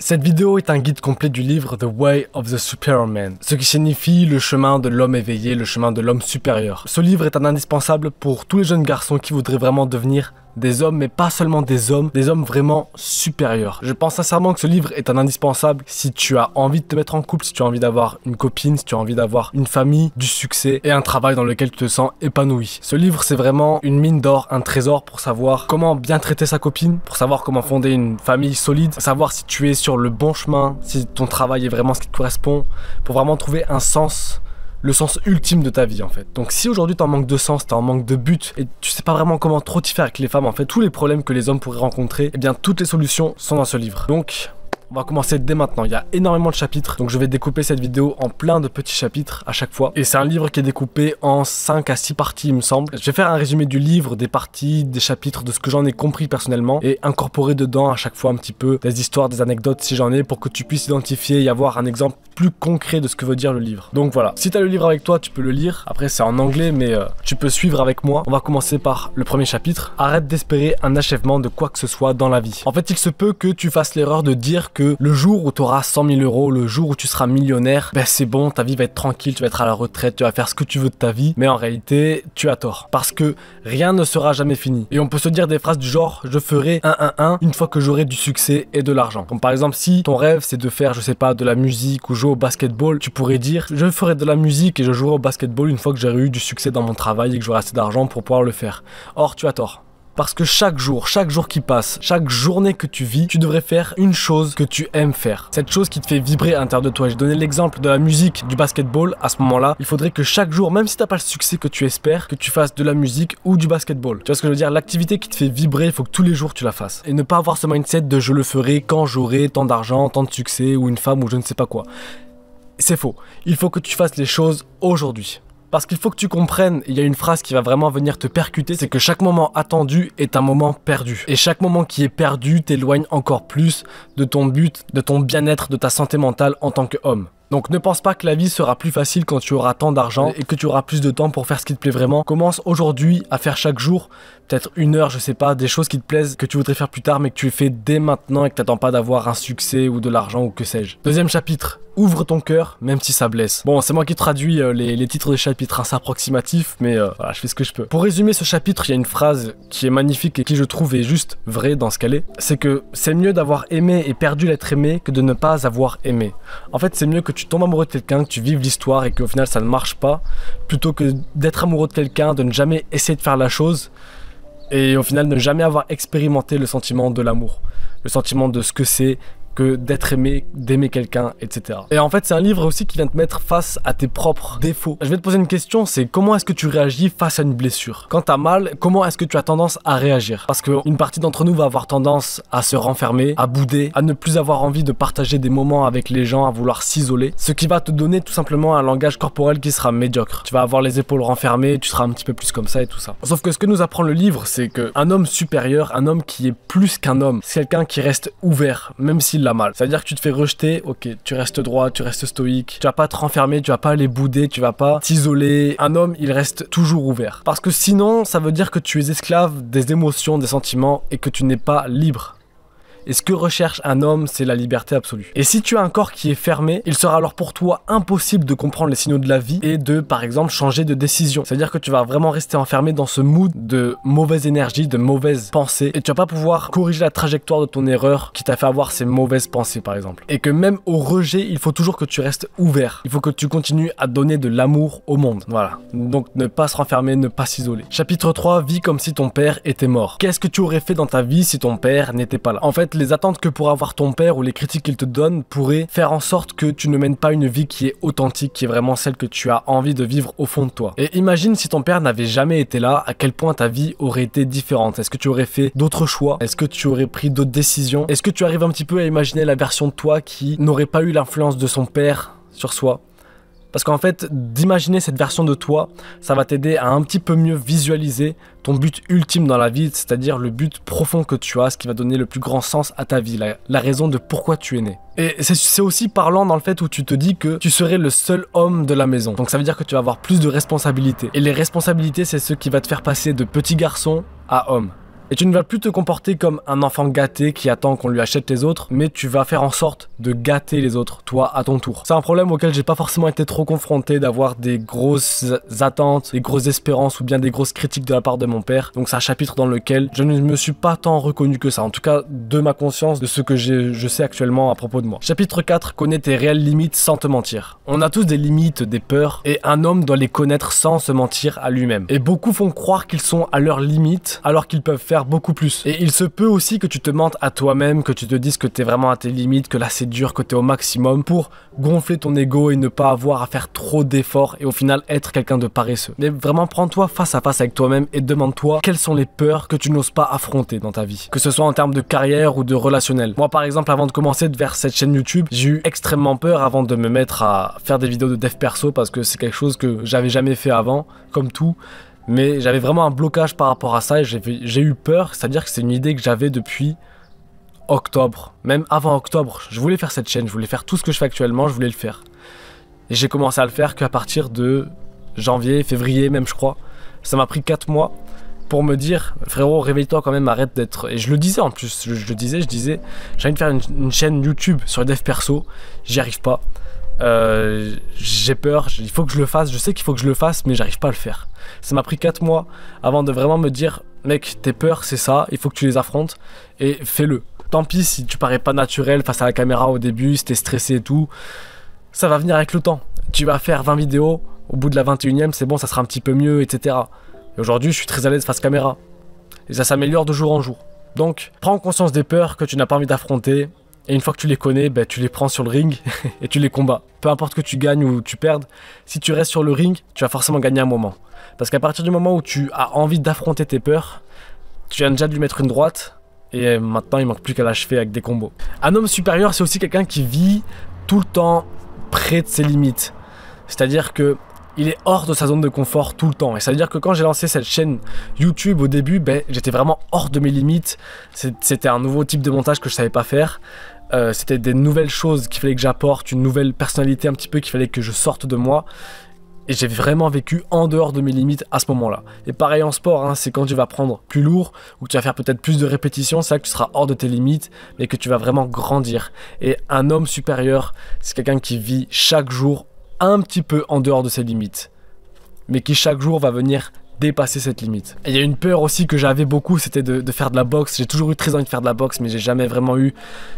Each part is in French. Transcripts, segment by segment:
Cette vidéo est un guide complet du livre The Way of the Superman, ce qui signifie le chemin de l'homme éveillé, le chemin de l'homme supérieur. Ce livre est un indispensable pour tous les jeunes garçons qui voudraient vraiment devenir des hommes, mais pas seulement des hommes, des hommes vraiment supérieurs. Je pense sincèrement que ce livre est un indispensable si tu as envie de te mettre en couple, si tu as envie d'avoir une copine, si tu as envie d'avoir une famille, du succès et un travail dans lequel tu te sens épanoui. Ce livre, c'est vraiment une mine d'or, un trésor pour savoir comment bien traiter sa copine, pour savoir comment fonder une famille solide, savoir si tu es sur le bon chemin, si ton travail est vraiment ce qui te correspond, pour vraiment trouver un sens le sens ultime de ta vie en fait. Donc si aujourd'hui t'en manques de sens, t'en manques de but et tu sais pas vraiment comment trop t'y faire avec les femmes en fait, tous les problèmes que les hommes pourraient rencontrer, eh bien toutes les solutions sont dans ce livre. Donc on va commencer dès maintenant, il y a énormément de chapitres, donc je vais découper cette vidéo en plein de petits chapitres à chaque fois. Et c'est un livre qui est découpé en 5 à 6 parties, il me semble. Je vais faire un résumé du livre, des parties, des chapitres, de ce que j'en ai compris personnellement, et incorporer dedans à chaque fois un petit peu des histoires, des anecdotes si j'en ai, pour que tu puisses identifier et avoir un exemple plus concret de ce que veut dire le livre. Donc voilà, si tu as le livre avec toi, tu peux le lire. Après, c'est en anglais, mais euh, tu peux suivre avec moi. On va commencer par le premier chapitre. Arrête d'espérer un achèvement de quoi que ce soit dans la vie. En fait, il se peut que tu fasses l'erreur de dire que le jour où tu auras 100 000 euros, le jour où tu seras millionnaire, ben, c'est bon, ta vie va être tranquille, tu vas être à la retraite, tu vas faire ce que tu veux de ta vie. Mais en réalité, tu as tort. Parce que rien ne sera jamais fini. Et on peut se dire des phrases du genre, je ferai 1 1 1 une fois que j'aurai du succès et de l'argent. Comme par exemple, si ton rêve c'est de faire, je sais pas, de la musique ou jouer au basketball, tu pourrais dire, je ferai de la musique et je jouerai au basketball une fois que j'aurai eu du succès dans mon travail et que j'aurai assez d'argent pour pouvoir le faire. Or, tu as tort. Parce que chaque jour, chaque jour qui passe, chaque journée que tu vis, tu devrais faire une chose que tu aimes faire. Cette chose qui te fait vibrer à l'intérieur de toi. J'ai donné l'exemple de la musique, du basketball. À ce moment-là, il faudrait que chaque jour, même si t'as pas le succès que tu espères, que tu fasses de la musique ou du basketball. Tu vois ce que je veux dire L'activité qui te fait vibrer, il faut que tous les jours tu la fasses. Et ne pas avoir ce mindset de je le ferai quand j'aurai tant d'argent, tant de succès ou une femme ou je ne sais pas quoi. C'est faux. Il faut que tu fasses les choses aujourd'hui. Parce qu'il faut que tu comprennes, il y a une phrase qui va vraiment venir te percuter, c'est que chaque moment attendu est un moment perdu. Et chaque moment qui est perdu t'éloigne encore plus de ton but, de ton bien-être, de ta santé mentale en tant qu'homme. Donc ne pense pas que la vie sera plus facile quand tu auras tant d'argent et que tu auras plus de temps pour faire ce qui te plaît vraiment. Commence aujourd'hui à faire chaque jour peut-être une heure, je sais pas, des choses qui te plaisent, que tu voudrais faire plus tard, mais que tu fais dès maintenant et que t'attends pas d'avoir un succès ou de l'argent ou que sais-je. Deuxième chapitre, ouvre ton cœur, même si ça blesse. Bon, c'est moi qui traduis euh, les, titres des chapitres, assez hein, c'est approximatif, mais euh, voilà, je fais ce que je peux. Pour résumer ce chapitre, il y a une phrase qui est magnifique et qui je trouve est juste vraie dans ce qu'elle est. C'est que c'est mieux d'avoir aimé et perdu l'être aimé que de ne pas avoir aimé. En fait, c'est mieux que tu tombes amoureux de quelqu'un, que tu vives l'histoire et qu'au final ça ne marche pas, plutôt que d'être amoureux de quelqu'un, de ne jamais essayer de faire la chose et au final ne jamais avoir expérimenté le sentiment de l'amour, le sentiment de ce que c'est d'être aimé, d'aimer quelqu'un, etc. Et en fait, c'est un livre aussi qui vient te mettre face à tes propres défauts. Je vais te poser une question, c'est comment est-ce que tu réagis face à une blessure Quand t'as mal, comment est-ce que tu as tendance à réagir Parce qu'une partie d'entre nous va avoir tendance à se renfermer, à bouder, à ne plus avoir envie de partager des moments avec les gens, à vouloir s'isoler, ce qui va te donner tout simplement un langage corporel qui sera médiocre. Tu vas avoir les épaules renfermées, tu seras un petit peu plus comme ça et tout ça. Sauf que ce que nous apprend le livre, c'est que un homme supérieur, un homme qui est plus qu'un homme, c'est quelqu'un qui reste ouvert, même s'il cest à Ça veut dire que tu te fais rejeter, ok, tu restes droit, tu restes stoïque, tu vas pas te renfermer, tu vas pas aller bouder, tu vas pas t'isoler. Un homme, il reste toujours ouvert. Parce que sinon, ça veut dire que tu es esclave des émotions, des sentiments et que tu n'es pas libre. Et ce que recherche un homme, c'est la liberté absolue. Et si tu as un corps qui est fermé, il sera alors pour toi impossible de comprendre les signaux de la vie et de, par exemple, changer de décision. C'est-à-dire que tu vas vraiment rester enfermé dans ce mood de mauvaise énergie, de mauvaise pensée, et tu vas pas pouvoir corriger la trajectoire de ton erreur qui t'a fait avoir ces mauvaises pensées, par exemple. Et que même au rejet, il faut toujours que tu restes ouvert. Il faut que tu continues à donner de l'amour au monde. Voilà. Donc ne pas se renfermer, ne pas s'isoler. Chapitre 3, vis comme si ton père était mort. Qu'est-ce que tu aurais fait dans ta vie si ton père n'était pas là En fait, les attentes que pourra avoir ton père ou les critiques qu'il te donne pourraient faire en sorte que tu ne mènes pas une vie qui est authentique, qui est vraiment celle que tu as envie de vivre au fond de toi. Et imagine si ton père n'avait jamais été là, à quel point ta vie aurait été différente. Est-ce que tu aurais fait d'autres choix Est-ce que tu aurais pris d'autres décisions Est-ce que tu arrives un petit peu à imaginer la version de toi qui n'aurait pas eu l'influence de son père sur soi parce qu'en fait, d'imaginer cette version de toi, ça va t'aider à un petit peu mieux visualiser ton but ultime dans la vie, c'est-à-dire le but profond que tu as, ce qui va donner le plus grand sens à ta vie, la, raison de pourquoi tu es né. Et c'est aussi parlant dans le fait où tu te dis que tu serais le seul homme de la maison. Donc ça veut dire que tu vas avoir plus de responsabilités. Et les responsabilités, c'est ce qui va te faire passer de petit garçon à homme. Et tu ne vas plus te comporter comme un enfant gâté qui attend qu'on lui achète les autres, mais tu vas faire en sorte de gâter les autres, toi, à ton tour. C'est un problème auquel j'ai pas forcément été trop confronté d'avoir des grosses attentes, des grosses espérances ou bien des grosses critiques de la part de mon père. Donc c'est un chapitre dans lequel je ne me suis pas tant reconnu que ça, en tout cas de ma conscience, de ce que je sais actuellement à propos de moi. Chapitre 4, connais tes réelles limites sans te mentir. On a tous des limites, des peurs, et un homme doit les connaître sans se mentir à lui-même. Et beaucoup font croire qu'ils sont à leurs limites alors qu'ils peuvent faire beaucoup plus. Et il se peut aussi que tu te mentes à toi-même, que tu te dises que tu es vraiment à tes limites, que là c'est dur, que es au maximum pour gonfler ton ego et ne pas avoir à faire trop d'efforts et au final être quelqu'un de paresseux. Mais vraiment prends-toi face à face avec toi-même et demande-toi quelles sont les peurs que tu n'oses pas affronter dans ta vie, que ce soit en termes de carrière ou de relationnel. Moi par exemple avant de commencer vers cette chaîne YouTube, j'ai eu extrêmement peur avant de me mettre à faire des vidéos de dev perso parce que c'est quelque chose que j'avais jamais fait avant, comme tout. Mais j'avais vraiment un blocage par rapport à ça et j'ai eu peur, c'est-à-dire que c'est une idée que j'avais depuis octobre, même avant octobre. Je voulais faire cette chaîne, je voulais faire tout ce que je fais actuellement, je voulais le faire. Et j'ai commencé à le faire qu'à partir de janvier, février même je crois. Ça m'a pris 4 mois pour me dire frérot réveille-toi quand même arrête d'être et je le disais en plus je, le disais je disais j'ai envie de faire une, chaîne YouTube sur le dev perso j'y arrive pas euh, j'ai peur, il faut que je le fasse, je sais qu'il faut que je le fasse, mais j'arrive pas à le faire. Ça m'a pris 4 mois avant de vraiment me dire, mec, tes peurs, c'est ça, il faut que tu les affrontes, et fais-le. Tant pis si tu parais pas naturel face à la caméra au début, si t'es stressé et tout, ça va venir avec le temps. Tu vas faire 20 vidéos, au bout de la 21ème, c'est bon, ça sera un petit peu mieux, etc. Et aujourd'hui, je suis très à l'aise face caméra. Et ça s'améliore de jour en jour. Donc, prends conscience des peurs que tu n'as pas envie d'affronter et une fois que tu les connais, bah, tu les prends sur le ring et tu les combats. Peu importe que tu gagnes ou tu perdes, si tu restes sur le ring, tu vas forcément gagner un moment. Parce qu'à partir du moment où tu as envie d'affronter tes peurs, tu viens déjà de lui mettre une droite et euh, maintenant il manque plus qu'à l'achever avec des combos. Un homme supérieur, c'est aussi quelqu'un qui vit tout le temps près de ses limites. C'est-à-dire que il est hors de sa zone de confort tout le temps. Et ça veut dire que quand j'ai lancé cette chaîne YouTube au début, ben, j'étais vraiment hors de mes limites. C'était un nouveau type de montage que je ne savais pas faire. Euh, c'était des nouvelles choses qu'il fallait que j'apporte, une nouvelle personnalité un petit peu qu'il fallait que je sorte de moi. Et j'ai vraiment vécu en dehors de mes limites à ce moment-là. Et pareil en sport, hein, c'est quand tu vas prendre plus lourd ou que tu vas faire peut-être plus de répétitions, c'est là que tu seras hors de tes limites, mais que tu vas vraiment grandir. Et un homme supérieur, c'est quelqu'un qui vit chaque jour un petit peu en dehors de ses limites, mais qui chaque jour va venir dépasser cette limite. il y a une peur aussi que j'avais beaucoup, c'était de, de, faire de la boxe. J'ai toujours eu très envie de faire de la boxe, mais j'ai jamais vraiment eu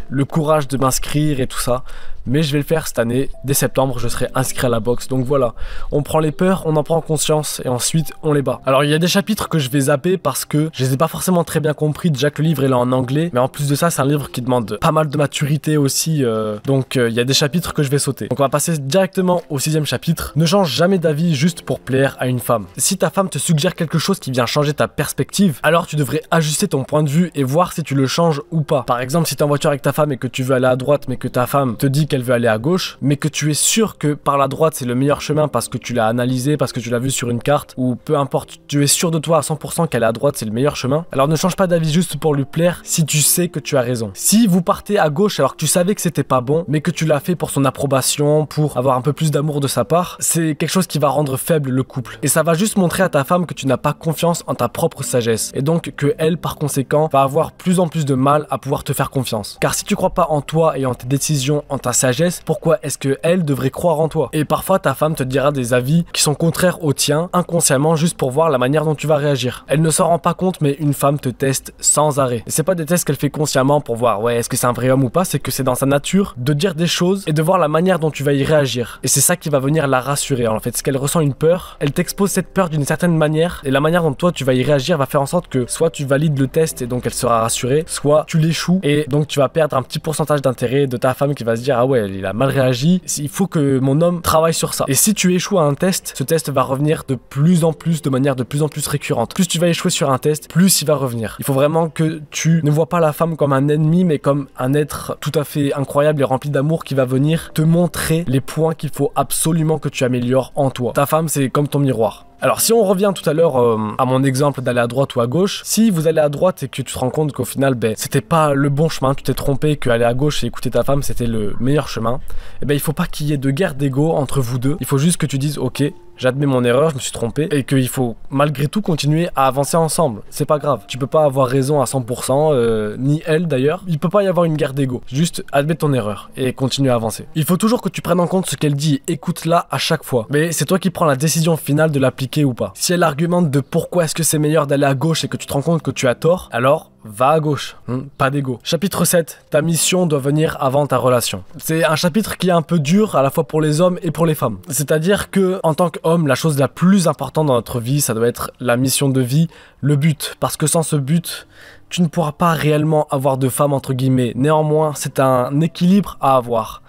le courage de m'inscrire et tout ça mais je vais le faire cette année. Dès septembre, je serai inscrit à la boxe. Donc voilà, on prend les peurs, on en prend conscience et ensuite on les bat. Alors il y a des chapitres que je vais zapper parce que je les ai pas forcément très bien compris. Déjà que le livre est en anglais, mais en plus de ça, c'est un livre qui demande pas mal de maturité aussi. Euh, donc euh, il y a des chapitres que je vais sauter. Donc on va passer directement au sixième chapitre. Ne change jamais d'avis juste pour plaire à une femme. Si ta femme te suggère quelque chose qui vient changer ta perspective, alors tu devrais ajuster ton point de vue et voir si tu le changes ou pas. Par exemple, si t'es en voiture avec ta femme et que tu veux aller à droite mais que ta femme te dit qu'elle veut aller à gauche, mais que tu es sûr que par la droite c'est le meilleur chemin parce que tu l'as analysé, parce que tu l'as vu sur une carte, ou peu importe, tu es sûr de toi à 100% qu'aller à droite c'est le meilleur chemin, alors ne change pas d'avis juste pour lui plaire si tu sais que tu as raison. Si vous partez à gauche alors que tu savais que c'était pas bon, mais que tu l'as fait pour son approbation, pour avoir un peu plus d'amour de sa part, c'est quelque chose qui va rendre faible le couple. Et ça va juste montrer à ta femme que tu n'as pas confiance en ta propre sagesse, et donc que elle par conséquent va avoir plus en plus de mal à pouvoir te faire confiance. Car si tu crois pas en toi et en tes décisions, en ta sagesse, pourquoi est-ce que elle devrait croire en toi Et parfois ta femme te dira des avis qui sont contraires aux tiens inconsciemment juste pour voir la manière dont tu vas réagir. Elle ne s'en rend pas compte mais une femme te teste sans arrêt. Et c'est pas des tests qu'elle fait consciemment pour voir ouais est-ce que c'est un vrai homme ou pas, c'est que c'est dans sa nature de dire des choses et de voir la manière dont tu vas y réagir. Et c'est ça qui va venir la rassurer en fait, c'est qu'elle ressent une peur, elle t'expose cette peur d'une certaine manière et la manière dont toi tu vas y réagir va faire en sorte que soit tu valides le test et donc elle sera rassurée, soit tu l'échoues et donc tu vas perdre un petit pourcentage d'intérêt de ta femme qui va se dire ah ouais ouais, il a mal réagi, il faut que mon homme travaille sur ça. Et si tu échoues à un test, ce test va revenir de plus en plus, de manière de plus en plus récurrente. Plus tu vas échouer sur un test, plus il va revenir. Il faut vraiment que tu ne vois pas la femme comme un ennemi, mais comme un être tout à fait incroyable et rempli d'amour qui va venir te montrer les points qu'il faut absolument que tu améliores en toi. Ta femme, c'est comme ton miroir. Alors si on revient tout à l'heure euh, à mon exemple d'aller à droite ou à gauche, si vous allez à droite et que tu te rends compte qu'au final ben, c'était pas le bon chemin, tu t'es trompé, que aller à gauche et écouter ta femme c'était le meilleur chemin, et eh ben il faut pas qu'il y ait de guerre d'ego entre vous deux, il faut juste que tu dises ok j'admets mon erreur, je me suis trompé et qu'il faut malgré tout continuer à avancer ensemble. C'est pas grave. Tu peux pas avoir raison à 100%, euh, ni elle d'ailleurs. Il peut pas y avoir une guerre d'ego. Juste admets ton erreur et continue à avancer. Il faut toujours que tu prennes en compte ce qu'elle dit écoute-la à chaque fois. Mais c'est toi qui prends la décision finale de l'appliquer ou pas. Si elle argumente de pourquoi est-ce que c'est meilleur d'aller à gauche et que tu te rends compte que tu as tort, alors va à gauche, hein, pas d'ego. Chapitre 7, ta mission doit venir avant ta relation. C'est un chapitre qui est un peu dur à la fois pour les hommes et pour les femmes. C'est-à-dire que en tant qu'homme, la chose la plus importante dans notre vie, ça doit être la mission de vie, le but. Parce que sans ce but, tu ne pourras pas réellement avoir de femme entre guillemets. Néanmoins, c'est un équilibre à avoir.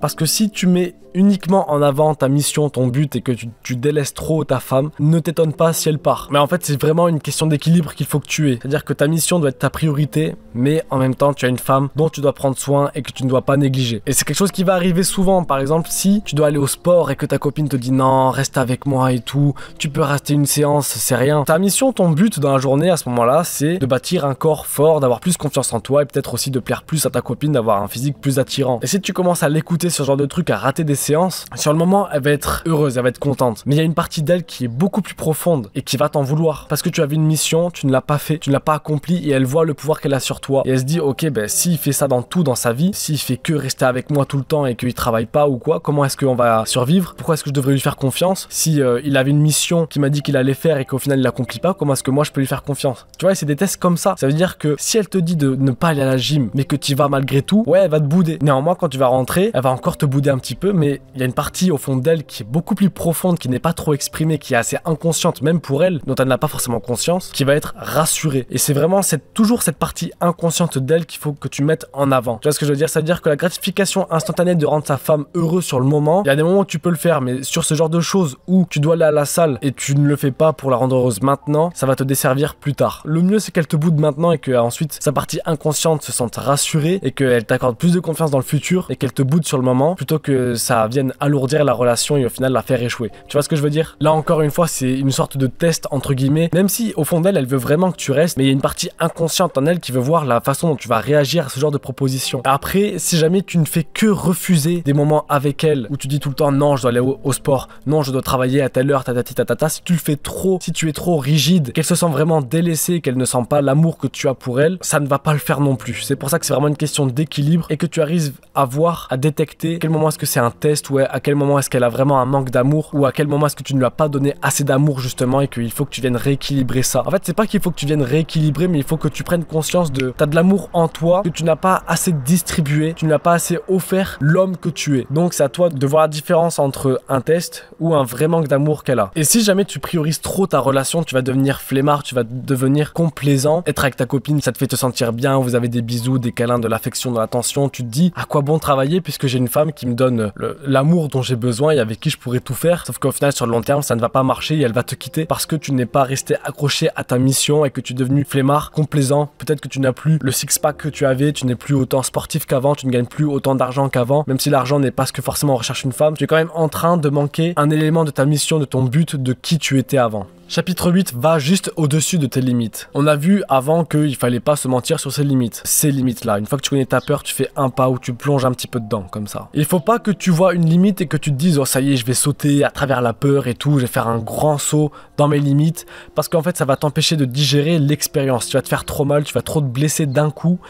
Parce que si tu mets uniquement en avant ta mission, ton but et que tu, délaisses trop ta femme, ne t'étonne pas si elle part. Mais en fait, c'est vraiment une question d'équilibre qu'il faut que tu aies. C'est-à-dire que ta mission doit être ta priorité, mais en même temps, tu as une femme dont tu dois prendre soin et que tu ne dois pas négliger. Et c'est quelque chose qui va arriver souvent. Par exemple, si tu dois aller au sport et que ta copine te dit non, reste avec moi et tout, tu peux rester une séance, c'est rien. Ta mission, ton but dans la journée à ce moment-là, c'est de bâtir un corps fort, d'avoir plus confiance en toi et peut-être aussi de plaire plus à ta copine, d'avoir un physique plus attirant. Et si tu commences à l'écouter ce genre de truc, à rater des séance, sur le moment, elle va être heureuse, elle va être contente. Mais il y a une partie d'elle qui est beaucoup plus profonde et qui va t'en vouloir. Parce que tu avais une mission, tu ne l'as pas fait, tu ne l'as pas accompli et elle voit le pouvoir qu'elle a sur toi. Et elle se dit, ok, ben s'il fait ça dans tout dans sa vie, s'il fait que rester avec moi tout le temps et qu'il travaille pas ou quoi, comment est-ce qu'on va survivre Pourquoi est-ce que je devrais lui faire confiance Si euh, il avait une mission qui m'a dit qu'il allait faire et qu'au final il l'accomplit pas, comment est-ce que moi je peux lui faire confiance Tu vois, c'est des tests comme ça. Ça veut dire que si elle te dit de ne pas aller à la gym mais que tu vas malgré tout, ouais, elle va te bouder. Néanmoins, quand tu vas rentrer, elle va encore te bouder un petit peu, mais il y a une partie au fond d'elle qui est beaucoup plus profonde, qui n'est pas trop exprimée, qui est assez inconsciente même pour elle, dont elle n'a pas forcément conscience, qui va être rassurée. Et c'est vraiment cette, toujours cette partie inconsciente d'elle qu'il faut que tu mettes en avant. Tu vois ce que je veux dire C'est-à-dire que la gratification instantanée de rendre sa femme heureuse sur le moment, il y a des moments où tu peux le faire, mais sur ce genre de choses où tu dois aller à la salle et tu ne le fais pas pour la rendre heureuse maintenant, ça va te desservir plus tard. Le mieux c'est qu'elle te boude maintenant et que euh, sa partie inconsciente se sente rassurée et qu'elle t'accorde plus de confiance dans le futur et qu'elle te boude sur le moment plutôt que ça vienne alourdir la relation et au final la faire échouer. Tu vois ce que je veux dire Là encore une fois, c'est une sorte de test entre guillemets, même si au fond d'elle, elle veut vraiment que tu restes, mais il y a une partie inconsciente en elle qui veut voir la façon dont tu vas réagir à ce genre de proposition. Après, si jamais tu ne fais que refuser des moments avec elle où tu dis tout le temps non, je dois aller au, sport, non, je dois travailler à telle heure, tatati tatata, si tu le fais trop, si tu es trop rigide, qu'elle se sent vraiment délaissée, qu'elle ne sent pas l'amour que tu as pour elle, ça ne va pas le faire non plus. C'est pour ça que c'est vraiment une question d'équilibre et que tu arrives à voir, à détecter quel moment est-ce que c'est un test ou à quel moment est-ce qu'elle a vraiment un manque d'amour ou à quel moment est-ce que tu ne lui as pas donné assez d'amour justement et qu'il faut que tu viennes rééquilibrer ça. En fait, c'est pas qu'il faut que tu viennes rééquilibrer, mais il faut que tu prennes conscience de t'as de l'amour en toi que tu n'as pas assez distribué, tu n'as pas assez offert l'homme que tu es. Donc c'est à toi de voir la différence entre un test ou un vrai manque d'amour qu'elle a. Et si jamais tu priorises trop ta relation, tu vas devenir flemmard, tu vas devenir complaisant. Être avec ta copine, ça te fait te sentir bien, vous avez des bisous, des câlins, de l'affection, de l'attention. Tu te dis à quoi bon travailler puisque j'ai une femme qui me donne le l'amour dont j'ai besoin et avec qui je pourrais tout faire. Sauf qu'au final, sur le long terme, ça ne va pas marcher et elle va te quitter parce que tu n'es pas resté accroché à ta mission et que tu es devenu flemmard, complaisant. Peut-être que tu n'as plus le six-pack que tu avais, tu n'es plus autant sportif qu'avant, tu ne gagnes plus autant d'argent qu'avant. Même si l'argent n'est pas ce que forcément on recherche une femme, tu es quand même en train de manquer un élément de ta mission, de ton but, de qui tu étais avant. Chapitre 8 va juste au-dessus de tes limites. On a vu avant qu'il fallait pas se mentir sur ses limites. Ces limites-là. Une fois que tu connais ta peur, tu fais un pas ou tu plonges un petit peu dedans, comme ça. Il faut pas que tu vois une limite et que tu te dises, oh ça y est, je vais sauter à travers la peur et tout, je vais faire un grand saut dans mes limites. Parce qu'en fait, ça va t'empêcher de digérer l'expérience. Tu vas te faire trop mal, tu vas trop te blesser d'un coup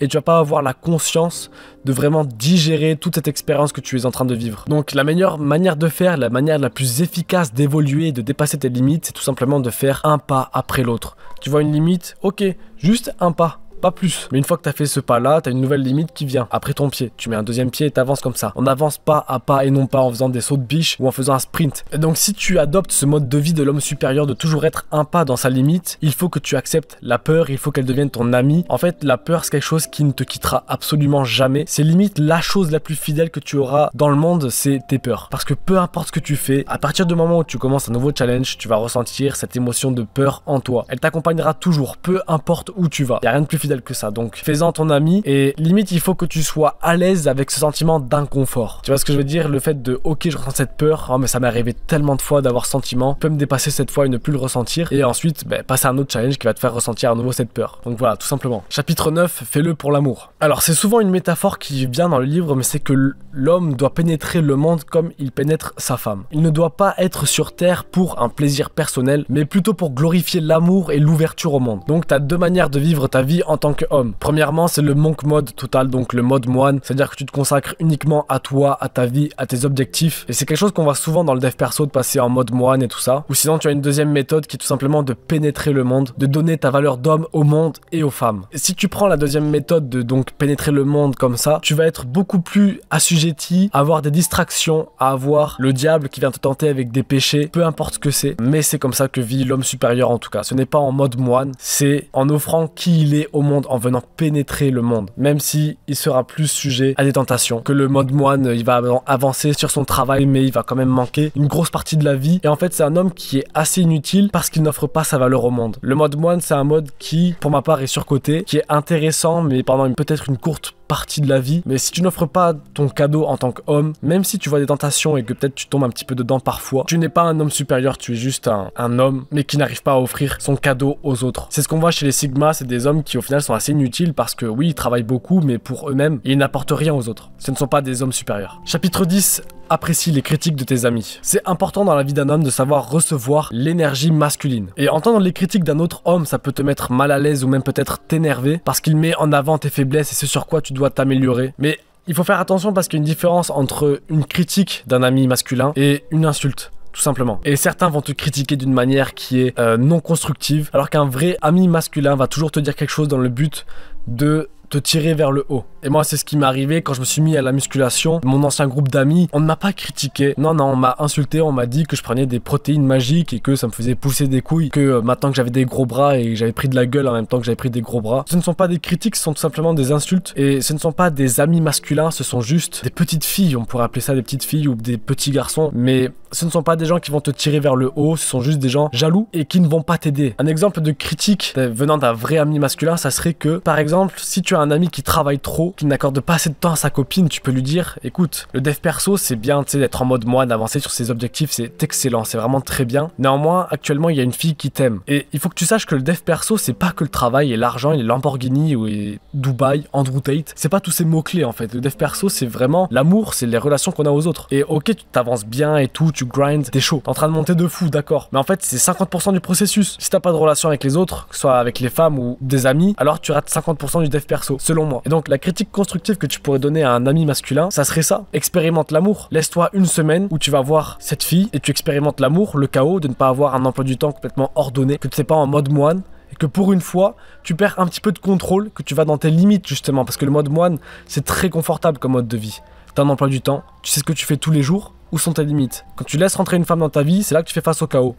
et tu vas pas avoir la conscience de vraiment digérer toute cette expérience que tu es en train de vivre. Donc, la meilleure manière de faire, la manière la plus efficace d'évoluer, de dépasser tes limites, c'est tout simplement de faire un pas après l'autre. Tu vois une limite Ok, juste un pas pas plus. Mais une fois que t'as fait ce pas-là, t'as une nouvelle limite qui vient après ton pied. Tu mets un deuxième pied et t'avances comme ça. On n'avance pas à pas et non pas en faisant des sauts de biche ou en faisant un sprint. donc si tu adoptes ce mode de vie de l'homme supérieur de toujours être un pas dans sa limite, il faut que tu acceptes la peur, il faut qu'elle devienne ton ami. En fait, la peur, c'est quelque chose qui ne te quittera absolument jamais. C'est limite la chose la plus fidèle que tu auras dans le monde, c'est tes peurs. Parce que peu importe ce que tu fais, à partir du moment où tu commences un nouveau challenge, tu vas ressentir cette émotion de peur en toi. Elle t'accompagnera toujours, peu importe où tu vas. Y a rien de plus que ça. Donc fais-en ton ami et limite il faut que tu sois à l'aise avec ce sentiment d'inconfort. Tu vois ce que je veux dire Le fait de ok je ressens cette peur, oh, mais ça m'est arrivé tellement de fois d'avoir ce sentiment, peut me dépasser cette fois et ne plus le ressentir et ensuite ben, passer à un autre challenge qui va te faire ressentir à nouveau cette peur. Donc voilà tout simplement. Chapitre 9, fais-le pour l'amour. Alors c'est souvent une métaphore qui vient dans le livre mais c'est que l'homme doit pénétrer le monde comme il pénètre sa femme. Il ne doit pas être sur Terre pour un plaisir personnel mais plutôt pour glorifier l'amour et l'ouverture au monde. Donc t'as deux manières de vivre ta vie en en tant qu'homme. Premièrement, c'est le monk mode total, donc le mode moine, c'est-à-dire que tu te consacres uniquement à toi, à ta vie, à tes objectifs. Et c'est quelque chose qu'on voit souvent dans le dev perso de passer en mode moine et tout ça. Ou sinon, tu as une deuxième méthode qui est tout simplement de pénétrer le monde, de donner ta valeur d'homme au monde et aux femmes. Et si tu prends la deuxième méthode de donc pénétrer le monde comme ça, tu vas être beaucoup plus assujetti à avoir des distractions, à avoir le diable qui vient te tenter avec des péchés, peu importe ce que c'est. Mais c'est comme ça que vit l'homme supérieur en tout cas. Ce n'est pas en mode moine, c'est en offrant qui il est au monde en venant pénétrer le monde, même si il sera plus sujet à des tentations, que le mode moine, euh, il va avancer sur son travail, mais il va quand même manquer une grosse partie de la vie. Et en fait, c'est un homme qui est assez inutile parce qu'il n'offre pas sa valeur au monde. Le mode moine, c'est un mode qui, pour ma part, est surcoté, qui est intéressant, mais pendant peut-être une courte partie de la vie. Mais si tu n'offres pas ton cadeau en tant qu'homme, même si tu vois des tentations et que peut-être tu tombes un petit peu dedans parfois, tu n'es pas un homme supérieur, tu es juste un, homme, mais qui n'arrive pas à offrir son cadeau aux autres. C'est ce qu'on voit chez les Sigma, c'est des hommes qui au final sont assez inutiles parce que oui, ils travaillent beaucoup, mais pour eux-mêmes, ils n'apportent rien aux autres. Ce ne sont pas des hommes supérieurs. Chapitre 10, apprécie les critiques de tes amis. C'est important dans la vie d'un homme de savoir recevoir l'énergie masculine. Et entendre les critiques d'un autre homme, ça peut te mettre mal à l'aise ou même peut-être t'énerver parce qu'il met en avant tes faiblesses et c'est sur quoi tu doit t'améliorer. Mais il faut faire attention parce qu'il y a une différence entre une critique d'un ami masculin et une insulte tout simplement. Et certains vont te critiquer d'une manière qui est euh, non constructive, alors qu'un vrai ami masculin va toujours te dire quelque chose dans le but de tirer vers le haut. Et moi, c'est ce qui m'est arrivé quand je me suis mis à la musculation. Mon ancien groupe d'amis, on ne m'a pas critiqué. Non, non, on m'a insulté, on m'a dit que je prenais des protéines magiques et que ça me faisait pousser des couilles, que euh, maintenant que j'avais des gros bras et j'avais pris de la gueule en même temps que j'avais pris des gros bras. Ce ne sont pas des critiques, ce sont tout simplement des insultes. Et ce ne sont pas des amis masculins, ce sont juste des petites filles. On pourrait appeler ça des petites filles ou des petits garçons. Mais ce ne sont pas des gens qui vont te tirer vers le haut, ce sont juste des gens jaloux et qui ne vont pas t'aider. Un exemple de critique euh, venant d'un vrai ami masculin, ça serait que, par exemple, si tu as un un ami qui travaille trop, qui n'accorde pas assez de temps à sa copine, tu peux lui dire écoute, le dev perso, c'est bien, tu d'être en mode moi, d'avancer sur ses objectifs, c'est excellent, c'est vraiment très bien. Néanmoins, actuellement, il y a une fille qui t'aime. Et il faut que tu saches que le dev perso, c'est pas que le travail et l'argent et est Lamborghini ou et Dubaï, Andrew Tate. C'est pas tous ces mots-clés en fait. Le dev perso, c'est vraiment l'amour, c'est les relations qu'on a aux autres. Et ok, tu t'avances bien et tout, tu grinds, t'es chaud, t'es en train de monter de fou, d'accord. Mais en fait, c'est 50% du processus. Si t'as pas de relation avec les autres, que ce soit avec les femmes ou des amis, alors tu rates 50% du dev perso selon moi. Et donc la critique constructive que tu pourrais donner à un ami masculin, ça serait ça. Expérimente l'amour. Laisse-toi une semaine où tu vas voir cette fille et tu expérimentes l'amour, le chaos de ne pas avoir un emploi du temps complètement ordonné, que tu n'es pas en mode moine, et que pour une fois, tu perds un petit peu de contrôle, que tu vas dans tes limites justement, parce que le mode moine, c'est très confortable comme mode de vie. T'as un emploi du temps, tu sais ce que tu fais tous les jours, où sont tes limites. Quand tu laisses rentrer une femme dans ta vie, c'est là que tu fais face au chaos.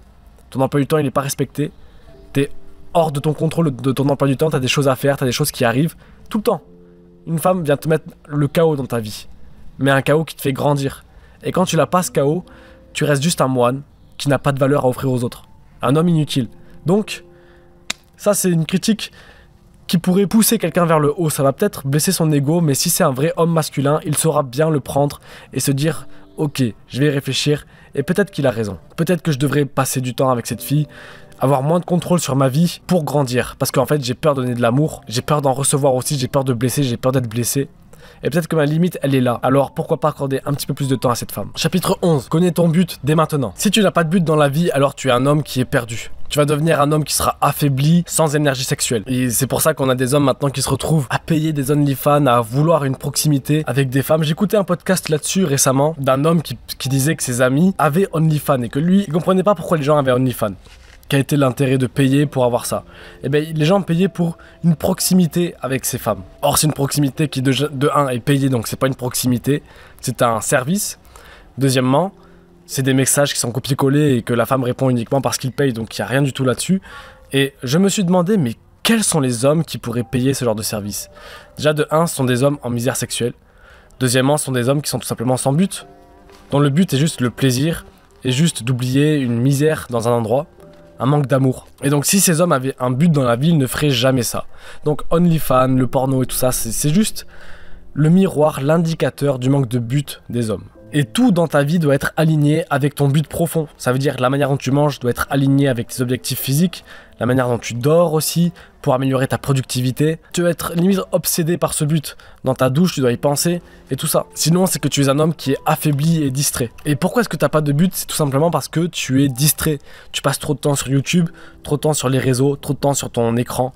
Ton emploi du temps, il n'est pas respecté, t'es hors de ton contrôle de ton emploi du temps, t'as des choses à faire, t'as des choses qui arrivent, tout le temps. Une femme vient te mettre le chaos dans ta vie. Mais un chaos qui te fait grandir. Et quand tu n'as pas ce chaos, tu restes juste un moine qui n'a pas de valeur à offrir aux autres. Un homme inutile. Donc, ça c'est une critique qui pourrait pousser quelqu'un vers le haut. Ça va peut-être blesser son ego, mais si c'est un vrai homme masculin, il saura bien le prendre et se dire Ok, je vais y réfléchir, et peut-être qu'il a raison. Peut-être que je devrais passer du temps avec cette fille, avoir moins de contrôle sur ma vie pour grandir. Parce qu'en fait, j'ai peur de donner de l'amour, j'ai peur d'en recevoir aussi, j'ai peur de blesser, j'ai peur d'être blessé. Et peut-être que ma limite, elle est là. Alors pourquoi pas accorder un petit peu plus de temps à cette femme Chapitre 11. Connais ton but dès maintenant. Si tu n'as pas de but dans la vie, alors tu es un homme qui est perdu. Tu vas devenir un homme qui sera affaibli, sans énergie sexuelle. Et c'est pour ça qu'on a des hommes maintenant qui se retrouvent à payer des OnlyFans, à vouloir une proximité avec des femmes. J'écoutais un podcast là-dessus récemment d'un homme qui, disait que ses amis avaient OnlyFans et que lui, il comprenait pas pourquoi les gens avaient OnlyFans. Qu'a été l'intérêt de payer pour avoir ça Eh bien, les gens payaient pour une proximité avec ces femmes. Or, c'est une proximité qui, de, de un, est payée, donc c'est pas une proximité, c'est un service. Deuxièmement, c'est des messages qui sont copiés-collés et que la femme répond uniquement parce qu'il paye, donc il n'y a rien du tout là-dessus. Et je me suis demandé, mais quels sont les hommes qui pourraient payer ce genre de service Déjà, de un, ce sont des hommes en misère sexuelle. Deuxièmement, ce sont des hommes qui sont tout simplement sans but, dont le but est juste le plaisir et juste d'oublier une misère dans un endroit un manque d'amour. Et donc si ces hommes avaient un but dans la vie, ils ne feraient jamais ça. Donc OnlyFans, le porno et tout ça, c'est juste le miroir, l'indicateur du manque de but des hommes. Et tout dans ta vie doit être aligné avec ton but profond. Ça veut dire que la manière dont tu manges doit être alignée avec tes objectifs physiques, la manière dont tu dors aussi, pour améliorer ta productivité. Tu vas être limite obsédé par ce but. Dans ta douche, tu dois y penser et tout ça. Sinon, c'est que tu es un homme qui est affaibli et distrait. Et pourquoi est-ce que t'as pas de but C'est tout simplement parce que tu es distrait. Tu passes trop de temps sur YouTube, trop de temps sur les réseaux, trop de temps sur ton écran,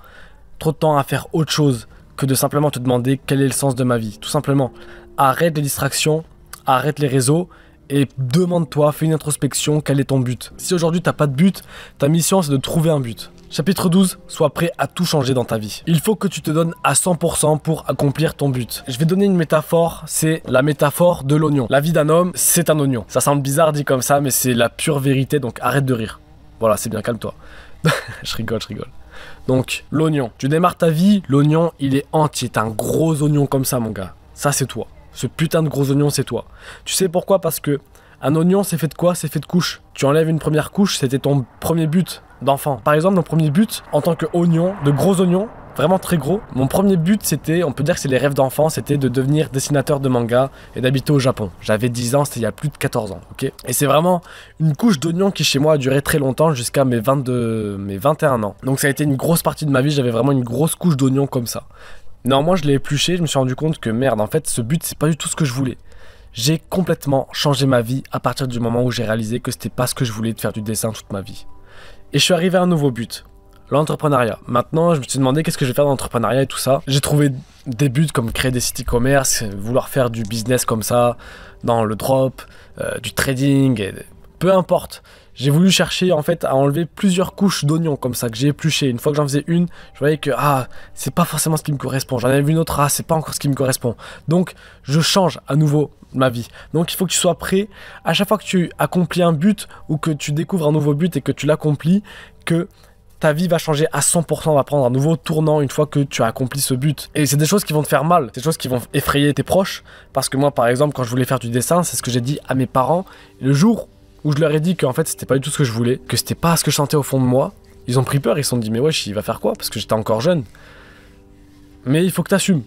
trop de temps à faire autre chose que de simplement te demander quel est le sens de ma vie. Tout simplement, arrête les distractions, arrête les réseaux et demande-toi, fais une introspection, quel est ton but Si aujourd'hui t'as pas de but, ta mission c'est de trouver un but. Chapitre 12, sois prêt à tout changer dans ta vie. Il faut que tu te donnes à 100% pour accomplir ton but. Je vais donner une métaphore, c'est la métaphore de l'oignon. La vie d'un homme, c'est un oignon. Ça semble bizarre dit comme ça, mais c'est la pure vérité, donc arrête de rire. Voilà, c'est bien, calme-toi. je rigole, je rigole. Donc, l'oignon. Tu démarres ta vie, l'oignon, il est entier. T'as un gros oignon comme ça, mon gars. Ça, c'est toi. Ce putain de gros oignon, c'est toi. Tu sais pourquoi Parce que un oignon, c'est fait de quoi C'est fait de couches. Tu enlèves une première couche, c'était ton premier but d'enfant. Par exemple, mon premier but en tant qu'oignon, de gros oignons, vraiment très gros, mon premier but c'était, on peut dire que c'est les rêves d'enfant, c'était de devenir dessinateur de manga et d'habiter au Japon. J'avais 10 ans, c'était il y a plus de 14 ans, ok Et c'est vraiment une couche d'oignon qui chez moi a duré très longtemps jusqu'à mes 22, mes 21 ans. Donc ça a été une grosse partie de ma vie, j'avais vraiment une grosse couche d'oignon comme ça. Néanmoins, je l'ai épluché, je me suis rendu compte que merde, en fait, ce but, c'est pas du tout ce que je voulais. J'ai complètement changé ma vie à partir du moment où j'ai réalisé que c'était pas ce que je voulais de faire du dessin toute ma vie. Et je suis arrivé à un nouveau but, l'entrepreneuriat. Maintenant, je me suis demandé qu'est-ce que je vais faire dans l'entrepreneuriat et tout ça. J'ai trouvé des buts comme créer des sites e-commerce, vouloir faire du business comme ça, dans le drop, euh, du trading, peu importe j'ai voulu chercher en fait à enlever plusieurs couches d'oignons comme ça que j'ai épluché. Une fois que j'en faisais une, je voyais que ah, c'est pas forcément ce qui me correspond. J'en avais vu une autre, ah, c'est pas encore ce qui me correspond. Donc je change à nouveau ma vie. Donc il faut que tu sois prêt à chaque fois que tu accomplis un but ou que tu découvres un nouveau but et que tu l'accomplis, que ta vie va changer à 100%, va prendre un nouveau tournant une fois que tu as accompli ce but. Et c'est des choses qui vont te faire mal, des choses qui vont effrayer tes proches. Parce que moi, par exemple, quand je voulais faire du dessin, c'est ce que j'ai dit à mes parents. Le jour où je leur ai dit en fait c'était pas du tout ce que je voulais, que c'était pas ce que je sentais au fond de moi. Ils ont pris peur, ils se sont dit mais wesh, il va faire quoi Parce que j'étais encore jeune. Mais il faut que t'assumes.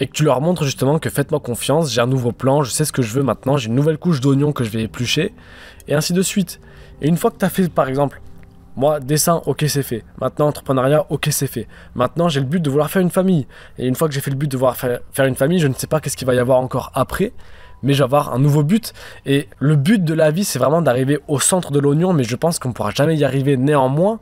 Et que tu leur montres justement que faites-moi confiance, j'ai un nouveau plan, je sais ce que je veux maintenant, j'ai une nouvelle couche d'oignon que je vais éplucher, et ainsi de suite. Et une fois que t'as fait par exemple, moi, dessin, ok c'est fait. Maintenant, entrepreneuriat, ok c'est fait. Maintenant, j'ai le but de vouloir faire une famille. Et une fois que j'ai fait le but de vouloir faire une famille, je ne sais pas qu'est-ce qu'il va y avoir encore après mais je un nouveau but. Et le but de la vie, c'est vraiment d'arriver au centre de l'oignon, mais je pense qu'on ne pourra jamais y arriver. Néanmoins,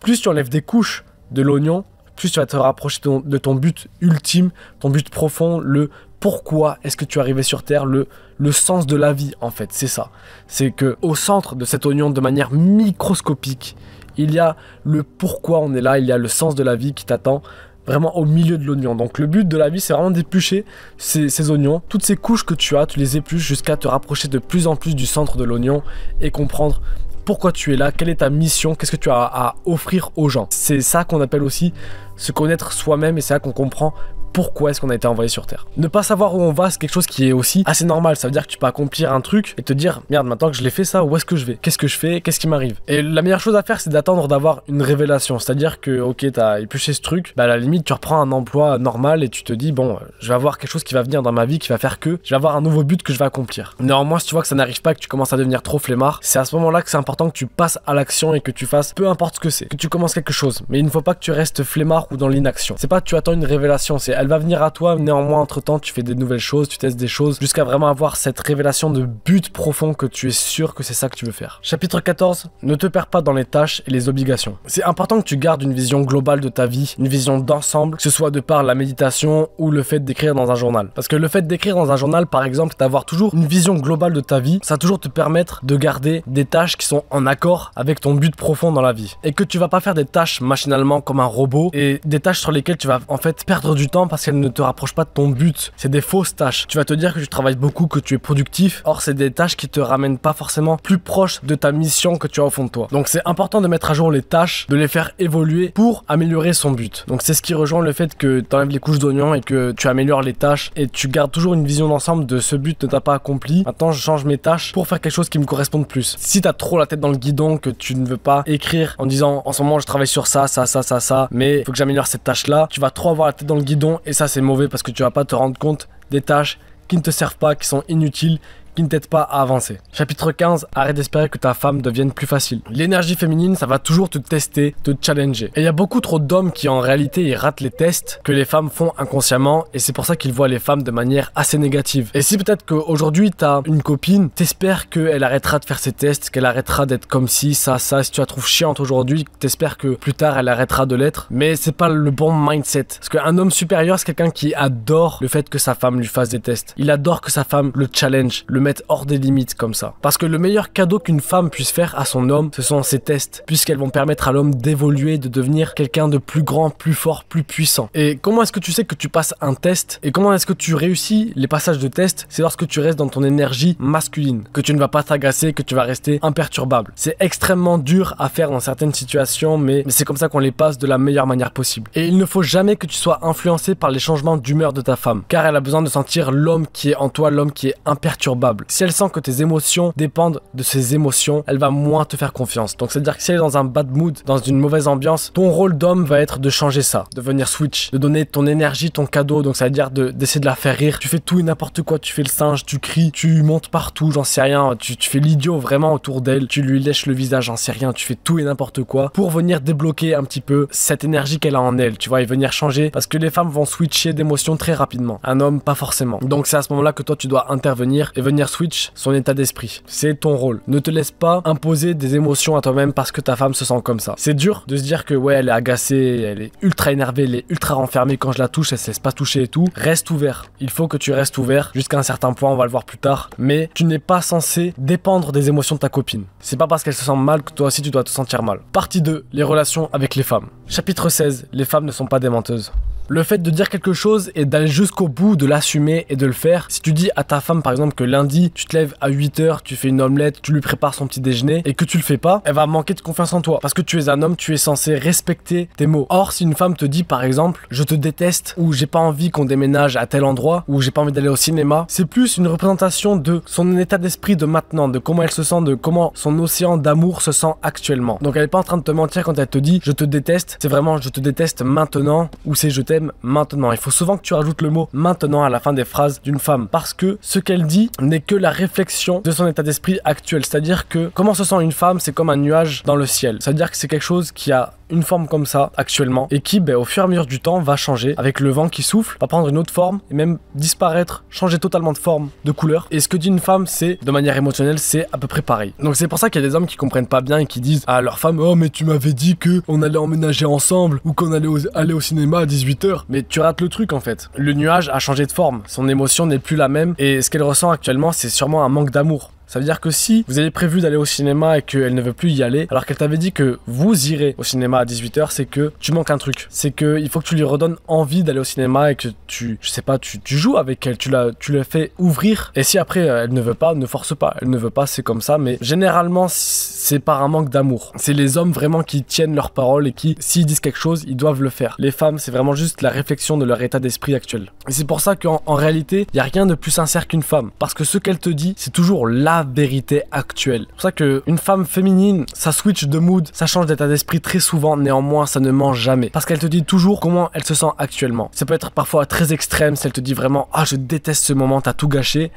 plus tu enlèves des couches de l'oignon, plus tu vas te rapprocher de ton, but ultime, ton but profond, le pourquoi est-ce que tu es arrivé sur Terre, le, le sens de la vie en fait, c'est ça. C'est que au centre de cet oignon, de manière microscopique, il y a le pourquoi on est là, il y a le sens de la vie qui t'attend vraiment au milieu de l'oignon. Donc le but de la vie, c'est vraiment d'éplucher ces, oignons. Toutes ces couches que tu as, tu les épluches jusqu'à te rapprocher de plus en plus du centre de l'oignon et comprendre pourquoi tu es là, quelle est ta mission, qu'est-ce que tu as à offrir aux gens. C'est ça qu'on appelle aussi se connaître soi-même et c'est là qu'on comprend pourquoi est-ce qu'on a été envoyé sur Terre. Ne pas savoir où on va, c'est quelque chose qui est aussi assez normal. Ça veut dire que tu peux accomplir un truc et te dire merde, maintenant que je l'ai fait ça, où est-ce que je vais Qu'est-ce que je fais Qu'est-ce qui m'arrive Et la meilleure chose à faire, c'est d'attendre d'avoir une révélation. C'est-à-dire que, ok, t'as épluché ce truc, bah à la limite, tu reprends un emploi normal et tu te dis bon, je vais avoir quelque chose qui va venir dans ma vie, qui va faire que je vais avoir un nouveau but que je vais accomplir. Néanmoins, si tu vois que ça n'arrive pas, que tu commences à devenir trop flemmard, c'est à ce moment-là que c'est important que tu passes à l'action et que tu fasses peu importe ce que c'est, que tu commences quelque chose. Mais il ne faut pas que tu restes flemmard ou dans l'inaction. C'est pas tu attends une révélation, c'est elle va venir à toi. Néanmoins, entre-temps, tu fais des nouvelles choses, tu testes des choses, jusqu'à vraiment avoir cette révélation de but profond que tu es sûr que c'est ça que tu veux faire. Chapitre 14, ne te perds pas dans les tâches et les obligations. C'est important que tu gardes une vision globale de ta vie, une vision d'ensemble, que ce soit de par la méditation ou le fait d'écrire dans un journal. Parce que le fait d'écrire dans un journal, par exemple, d'avoir toujours une vision globale de ta vie, ça va toujours te permettre de garder des tâches qui sont en accord avec ton but profond dans la vie. Et que tu vas pas faire des tâches machinalement comme un robot et des tâches sur lesquelles tu vas en fait perdre du temps parce qu'elles ne te rapprochent pas de ton but. C'est des fausses tâches. Tu vas te dire que tu travailles beaucoup, que tu es productif. Or, c'est des tâches qui te ramènent pas forcément plus proche de ta mission que tu as au fond de toi. Donc, c'est important de mettre à jour les tâches, de les faire évoluer pour améliorer son but. Donc, c'est ce qui rejoint le fait que tu enlèves les couches d'oignon et que tu améliores les tâches et tu gardes toujours une vision d'ensemble de ce but que tu n'as pas accompli. Maintenant, je change mes tâches pour faire quelque chose qui me corresponde plus. Si tu as trop la tête dans le guidon, que tu ne veux pas écrire en disant en ce moment je travaille sur ça, ça, ça, ça, ça, mais faut que j'améliore cette tâche là, tu vas trop avoir la tête dans le guidon et ça c'est mauvais parce que tu vas pas te rendre compte des tâches qui ne te servent pas, qui sont inutiles, qui ne t'aident pas à avancer. Chapitre 15, arrête d'espérer que ta femme devienne plus facile. L'énergie féminine, ça va toujours te tester, te challenger. Et il y a beaucoup trop d'hommes qui en réalité ils ratent les tests que les femmes font inconsciemment et c'est pour ça qu'ils voient les femmes de manière assez négative. Et si peut-être qu'aujourd'hui t'as une copine, t'espères qu'elle arrêtera de faire ses tests, qu'elle arrêtera d'être comme si, ça, ça, si tu la trouves chiante aujourd'hui, t'espères que plus tard elle arrêtera de l'être, mais c'est pas le bon mindset. Parce qu'un homme supérieur, c'est quelqu'un qui adore le fait que sa femme lui fasse des tests. Il adore que sa femme le challenge, le mettre hors des limites comme ça. Parce que le meilleur cadeau qu'une femme puisse faire à son homme, ce sont ses tests, puisqu'elles vont permettre à l'homme d'évoluer, de devenir quelqu'un de plus grand, plus fort, plus puissant. Et comment est-ce que tu sais que tu passes un test Et comment est-ce que tu réussis les passages de test C'est lorsque tu restes dans ton énergie masculine, que tu ne vas pas t'agacer, que tu vas rester imperturbable. C'est extrêmement dur à faire dans certaines situations, mais, mais c'est comme ça qu'on les passe de la meilleure manière possible. Et il ne faut jamais que tu sois influencé par les changements d'humeur de ta femme, car elle a besoin de sentir l'homme qui est en toi, l'homme qui est imperturbable. Si elle sent que tes émotions dépendent de ses émotions, elle va moins te faire confiance. Donc c'est-à-dire que si elle est dans un bad mood, dans une mauvaise ambiance, ton rôle d'homme va être de changer ça, de venir switch, de donner ton énergie, ton cadeau. Donc ça veut dire d'essayer de, la faire rire. Tu fais tout et n'importe quoi, tu fais le singe, tu cries, tu montes partout, j'en sais rien. Tu, tu fais l'idiot vraiment autour d'elle, tu lui lèches le visage, j'en sais rien. Tu fais tout et n'importe quoi pour venir débloquer un petit peu cette énergie qu'elle a en elle, tu vois, et venir changer parce que les femmes vont switcher d'émotions très rapidement. Un homme, pas forcément. Donc c'est à ce moment-là que toi tu dois intervenir et venir Switch son état d'esprit. C'est ton rôle. Ne te laisse pas imposer des émotions à toi-même parce que ta femme se sent comme ça. C'est dur de se dire que ouais, elle est agacée, elle est ultra énervée, elle est ultra renfermée quand je la touche, elle se laisse pas toucher et tout. Reste ouvert. Il faut que tu restes ouvert jusqu'à un certain point, on va le voir plus tard. Mais tu n'es pas censé dépendre des émotions de ta copine. C'est pas parce qu'elle se sent mal que toi aussi tu dois te sentir mal. Partie 2, les relations avec les femmes. Chapitre 16, les femmes ne sont pas des menteuses. Le fait de dire quelque chose et d'aller jusqu'au bout, de l'assumer et de le faire. Si tu dis à ta femme par exemple que lundi tu te lèves à 8h, tu fais une omelette, tu lui prépares son petit déjeuner et que tu le fais pas, elle va manquer de confiance en toi. Parce que tu es un homme, tu es censé respecter tes mots. Or, si une femme te dit par exemple je te déteste ou j'ai pas envie qu'on déménage à tel endroit ou j'ai pas envie d'aller au cinéma, c'est plus une représentation de son état d'esprit de maintenant, de comment elle se sent, de comment son océan d'amour se sent actuellement. Donc elle est pas en train de te mentir quand elle te dit je te déteste, c'est vraiment je te déteste maintenant ou c'est je t'aime maintenant. Il faut souvent que tu rajoutes le mot maintenant à la fin des phrases d'une femme parce que ce qu'elle dit n'est que la réflexion de son état d'esprit actuel. C'est-à-dire que comment se sent une femme, c'est comme un nuage dans le ciel. C'est-à-dire que c'est quelque chose qui a une forme comme ça actuellement et qui, ben, au fur et à mesure du temps, va changer avec le vent qui souffle, va prendre une autre forme et même disparaître, changer totalement de forme, de couleur. Et ce que dit une femme, c'est de manière émotionnelle, c'est à peu près pareil. Donc c'est pour ça qu'il y a des hommes qui comprennent pas bien et qui disent à leur femme "Oh mais tu m'avais dit que on allait emménager ensemble ou qu'on allait aller au cinéma à 18h." Mais tu rates le truc en fait. Le nuage a changé de forme, son émotion n'est plus la même et ce qu'elle ressent actuellement, c'est sûrement un manque d'amour. Ça veut dire que si vous avez prévu d'aller au cinéma et qu'elle ne veut plus y aller, alors qu'elle t'avait dit que vous irez au cinéma à 18h, c'est que tu manques un truc. C'est que il faut que tu lui redonnes envie d'aller au cinéma et que tu, je sais pas, tu, joues avec elle, tu la, tu la fais ouvrir. Et si après euh, elle ne veut pas, ne force pas. Elle ne veut pas, c'est comme ça. Mais généralement, c'est par un manque d'amour. C'est les hommes vraiment qui tiennent leur parole et qui, s'ils disent quelque chose, ils doivent le faire. Les femmes, c'est vraiment juste la réflexion de leur état d'esprit actuel. Et c'est pour ça qu'en réalité, il n'y a rien de plus sincère qu'une femme. Parce que ce qu'elle te dit, c'est toujours la vérité actuelle. C'est pour ça que femme féminine, ça switch de mood, ça change d'état d'esprit très souvent, néanmoins ça ne ment jamais. Parce qu'elle te dit toujours comment elle se sent actuellement. Ça peut être parfois très extrême, si elle te dit vraiment Ah, je déteste ce moment, t'as tout gâché.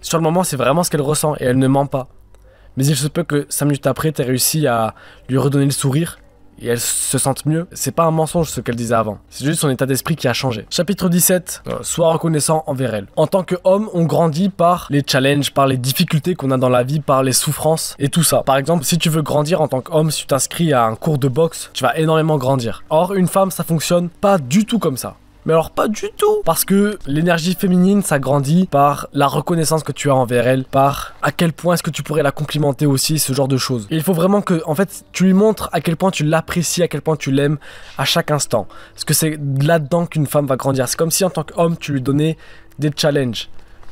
Sur le moment, c'est vraiment ce qu'elle ressent et elle ne ment pas. Mais il se peut que 5 minutes après, t'aies réussi à lui redonner le sourire et elles se sentent mieux, c'est pas un mensonge ce qu'elle disait avant. C'est juste son état d'esprit qui a changé. Chapitre 17, euh, sois reconnaissant envers elle. En tant qu'homme, on grandit par les challenges, par les difficultés qu'on a dans la vie, par les souffrances et tout ça. Par exemple, si tu veux grandir en tant qu'homme, si tu t'inscris à un cours de boxe, tu vas énormément grandir. Or, une femme, ça fonctionne pas du tout comme ça. Mais alors pas du tout Parce que l'énergie féminine, ça grandit par la reconnaissance que tu as envers elle, par à quel point est-ce que tu pourrais la complimenter aussi, ce genre de choses. il faut vraiment que, en fait, tu lui montres à quel point tu l'apprécies, à quel point tu l'aimes à chaque instant. Parce que c'est là-dedans qu'une femme va grandir. C'est comme si en tant qu'homme, tu lui donnais des challenges.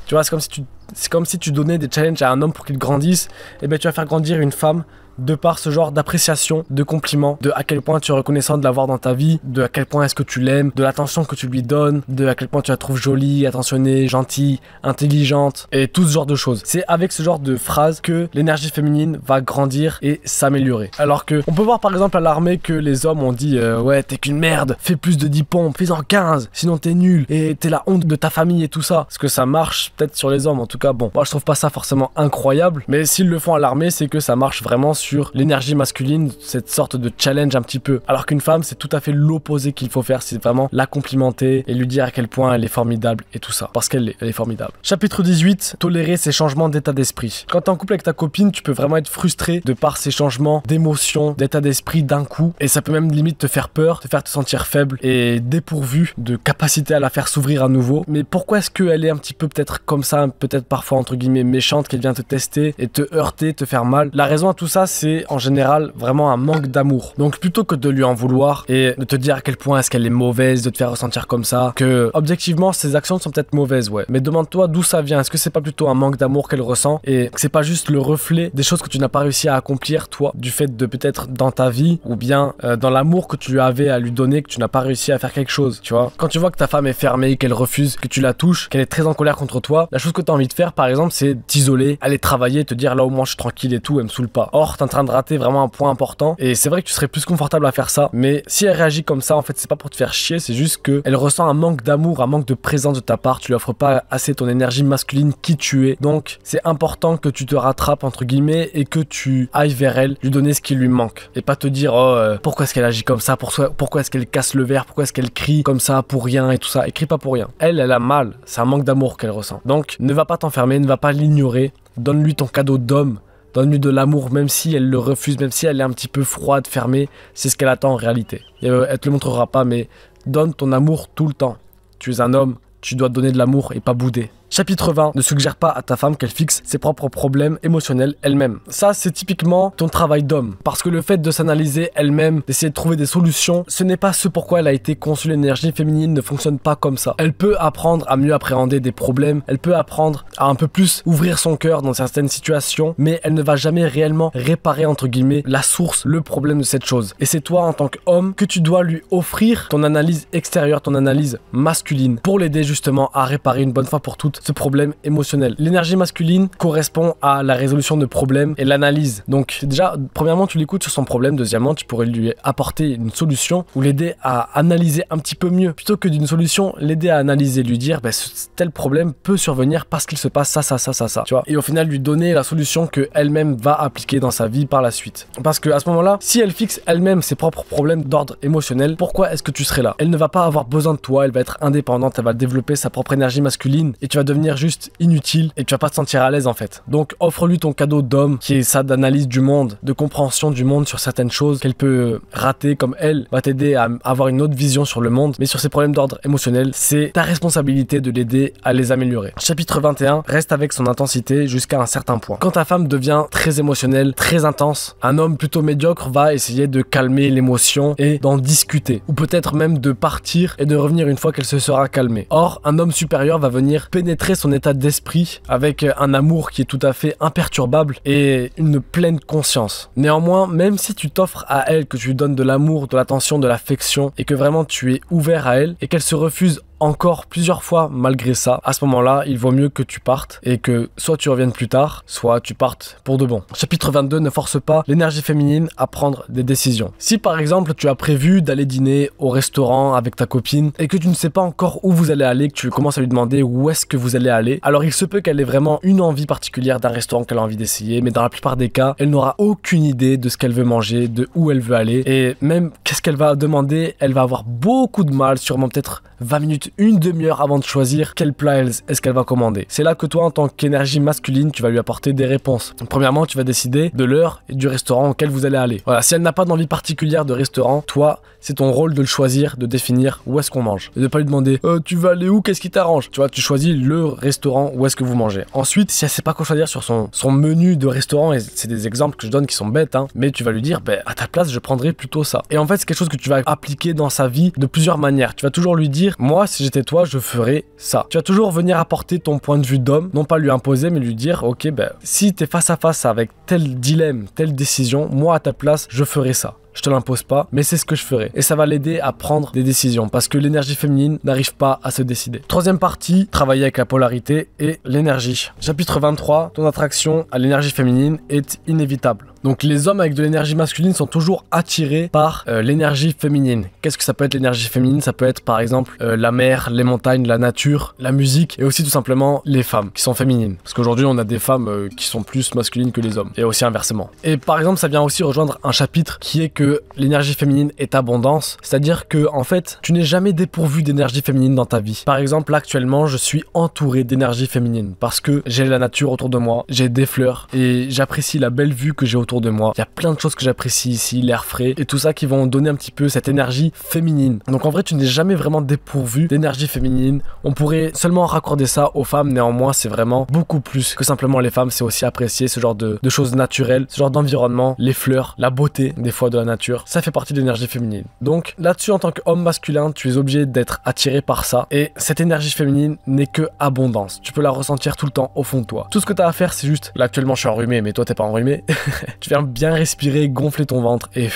Tu vois, c'est comme si tu c'est comme si tu donnais des challenges à un homme pour qu'il grandisse, et eh bien tu vas faire grandir une femme de par ce genre d'appréciation, de compliments, de à quel point tu es reconnaissant de l'avoir dans ta vie, de à quel point est-ce que tu l'aimes, de l'attention que tu lui donnes, de à quel point tu la trouves jolie, attentionnée, gentille, intelligente et tout ce genre de choses. C'est avec ce genre de phrases que l'énergie féminine va grandir et s'améliorer. Alors que on peut voir par exemple à l'armée que les hommes ont dit euh, ouais t'es qu'une merde, fais plus de 10 pompes, fais en 15, sinon t'es nul et t'es la honte de ta famille et tout ça. Parce que ça marche peut-être sur les hommes en tout cas bon. Moi je trouve pas ça forcément incroyable, mais s'ils le font à l'armée c'est que ça marche vraiment l'énergie masculine, cette sorte de challenge un petit peu. Alors qu'une femme, c'est tout à fait l'opposé qu'il faut faire, c'est vraiment la complimenter et lui dire à quel point elle est formidable et tout ça. Parce qu'elle est, formidable. Chapitre 18, tolérer ses changements d'état d'esprit. Quand tu es en couple avec ta copine, tu peux vraiment être frustré de par ces changements d'émotion, d'état d'esprit d'un coup. Et ça peut même limite te faire peur, te faire te sentir faible et dépourvu de capacité à la faire s'ouvrir à nouveau. Mais pourquoi est-ce qu'elle est un petit peu peut-être comme ça, peut-être parfois entre guillemets méchante, qu'elle vient te tester et te heurter, te faire mal La raison à tout ça, c'est en général vraiment un manque d'amour. Donc plutôt que de lui en vouloir et de te dire à quel point est-ce qu'elle est mauvaise, de te faire ressentir comme ça, que objectivement ses actions sont peut-être mauvaises, ouais. Mais demande-toi d'où ça vient. Est-ce que c'est pas plutôt un manque d'amour qu'elle ressent et que c'est pas juste le reflet des choses que tu n'as pas réussi à accomplir toi, du fait de peut-être dans ta vie ou bien euh, dans l'amour que tu lui avais à lui donner que tu n'as pas réussi à faire quelque chose, tu vois. Quand tu vois que ta femme est fermée, qu'elle refuse, que tu la touches, qu'elle est très en colère contre toi, la chose que tu as envie de faire par exemple, c'est t'isoler, aller travailler, te dire là au moins je suis tranquille et tout, elle me saoule pas en train de rater vraiment un point important. Et c'est vrai que tu serais plus confortable à faire ça. Mais si elle réagit comme ça, en fait, c'est pas pour te faire chier, c'est juste que elle ressent un manque d'amour, un manque de présence de ta part. Tu lui offres pas assez ton énergie masculine qui tu es. Donc, c'est important que tu te rattrapes, entre guillemets, et que tu ailles vers elle, lui donner ce qui lui manque. Et pas te dire, oh, euh, pourquoi est-ce qu'elle agit comme ça Pourquoi, pourquoi est-ce qu'elle casse le verre Pourquoi est-ce qu'elle crie comme ça pour rien et tout ça Elle pas pour rien. Elle, elle a mal. C'est un manque d'amour qu'elle ressent. Donc, ne va pas t'enfermer, ne va pas l'ignorer. Donne-lui ton cadeau d'homme donne-lui de l'amour, même si elle le refuse, même si elle est un petit peu froide, fermée. C'est ce qu'elle attend en réalité. Et, euh, elle te le montrera pas, mais donne ton amour tout le temps. Tu es un homme, tu dois donner de l'amour et pas bouder. Chapitre 20. Ne suggère pas à ta femme qu'elle fixe ses propres problèmes émotionnels elle-même. Ça, c'est typiquement ton travail d'homme. Parce que le fait de s'analyser elle-même, d'essayer de trouver des solutions, ce n'est pas ce pourquoi elle a été conçue. L'énergie féminine ne fonctionne pas comme ça. Elle peut apprendre à mieux appréhender des problèmes, elle peut apprendre à un peu plus ouvrir son cœur dans certaines situations, mais elle ne va jamais réellement réparer, entre guillemets, la source, le problème de cette chose. Et c'est toi, en tant qu'homme, que tu dois lui offrir ton analyse extérieure, ton analyse masculine, pour l'aider justement à réparer une bonne fois pour toutes ce problème émotionnel. L'énergie masculine correspond à la résolution de problèmes et l'analyse. Donc déjà, premièrement, tu l'écoutes sur son problème. Deuxièmement, tu pourrais lui apporter une solution ou l'aider à analyser un petit peu mieux. Plutôt que d'une solution, l'aider à analyser, lui dire, bah, tel problème peut survenir parce qu'il se passe ça, ça, ça, ça, ça. Tu vois et au final, lui donner la solution que elle-même va appliquer dans sa vie par la suite. Parce que à ce moment-là, si elle fixe elle-même ses propres problèmes d'ordre émotionnel, pourquoi est-ce que tu serais là Elle ne va pas avoir besoin de toi, elle va être indépendante, elle va développer sa propre énergie masculine et tu vas devenir juste inutile et tu vas pas te sentir à l'aise en fait. Donc offre-lui ton cadeau d'homme qui est ça d'analyse du monde, de compréhension du monde sur certaines choses qu'elle peut rater comme elle va t'aider à avoir une autre vision sur le monde, mais sur ces problèmes d'ordre émotionnel, c'est ta responsabilité de l'aider à les améliorer. Chapitre 21, reste avec son intensité jusqu'à un certain point. Quand ta femme devient très émotionnelle, très intense, un homme plutôt médiocre va essayer de calmer l'émotion et d'en discuter, ou peut-être même de partir et de revenir une fois qu'elle se sera calmée. Or, un homme supérieur va venir pénétrer son état d'esprit avec euh, un amour qui est tout à fait imperturbable et une pleine conscience. Néanmoins, même si tu t'offres à elle, que tu lui donnes de l'amour, de l'attention, de l'affection et que vraiment tu es ouvert à elle et qu'elle se refuse encore plusieurs fois malgré ça, à ce moment-là, il vaut mieux que tu partes et que soit tu reviennes plus tard, soit tu partes pour de bon. Chapitre 22 ne force pas l'énergie féminine à prendre des décisions. Si par exemple tu as prévu d'aller dîner au restaurant avec ta copine et que tu ne sais pas encore où vous allez aller, que tu commences à lui demander où est-ce que vous allez aller, alors il se peut qu'elle ait vraiment une envie particulière d'un restaurant qu'elle a envie d'essayer, mais dans la plupart des cas, elle n'aura aucune idée de ce qu'elle veut manger, de où elle veut aller et même qu'est-ce qu'elle va demander, elle va avoir beaucoup de mal, sûrement peut-être 20 minutes, une demi-heure avant de choisir quel plat est-ce qu'elle va commander. C'est là que toi, en tant qu'énergie masculine, tu vas lui apporter des réponses. Premièrement, tu vas décider de l'heure et du restaurant auquel vous allez aller. Voilà, si elle n'a pas d'envie particulière de restaurant, toi, c'est ton rôle de le choisir, de définir où est-ce qu'on mange. Et de pas lui demander euh, tu vas aller où, qu'est-ce qui t'arrange Tu vois, tu choisis le restaurant où est-ce que vous mangez. Ensuite, si elle sait pas quoi choisir sur son, son menu de restaurant, et c'est des exemples que je donne qui sont bêtes, hein, mais tu vas lui dire ben, à ta place, je prendrai plutôt ça. Et en fait, c'est quelque chose que tu vas appliquer dans sa vie de plusieurs manières. Tu vas toujours lui dire moi si j'étais toi je ferais ça. Tu vas toujours venir apporter ton point de vue d'homme, non pas lui imposer mais lui dire ok ben si t'es face à face avec tel dilemme, telle décision, moi à ta place je ferais ça je te l'impose pas, mais c'est ce que je ferai. Et ça va l'aider à prendre des décisions parce que l'énergie féminine n'arrive pas à se décider. Troisième partie, travailler avec la polarité et l'énergie. Chapitre 23, ton attraction à l'énergie féminine est inévitable. Donc les hommes avec de l'énergie masculine sont toujours attirés par euh, l'énergie féminine. Qu'est-ce que ça peut être l'énergie féminine Ça peut être par exemple euh, la mer, les montagnes, la nature, la musique et aussi tout simplement les femmes qui sont féminines. Parce qu'aujourd'hui on a des femmes euh, qui sont plus masculines que les hommes et aussi inversement. Et par exemple ça vient aussi rejoindre un chapitre qui est que l'énergie féminine est abondance. C'est-à-dire que en fait tu n'es jamais dépourvu d'énergie féminine dans ta vie. Par exemple actuellement je suis entouré d'énergie féminine parce que j'ai la nature autour de moi, j'ai des fleurs et j'apprécie la belle vue que j'ai autour de moi. Il y a plein de choses que j'apprécie ici, l'air frais et tout ça qui vont donner un petit peu cette énergie féminine. Donc en vrai, tu n'es jamais vraiment dépourvu d'énergie féminine. On pourrait seulement raccorder ça aux femmes, néanmoins, c'est vraiment beaucoup plus que simplement les femmes. C'est aussi apprécier ce genre de, choses naturelles, ce genre d'environnement, les fleurs, la beauté des fois de la nature. Ça fait partie de l'énergie féminine. Donc là-dessus, en tant qu'homme masculin, tu es obligé d'être attiré par ça. Et cette énergie féminine n'est que abondance. Tu peux la ressentir tout le temps au fond de toi. Tout ce que tu as à faire, c'est juste. Là, actuellement, je suis enrhumé, mais toi, t'es pas enrhumé. Tu viens bien respirer, gonfler ton ventre et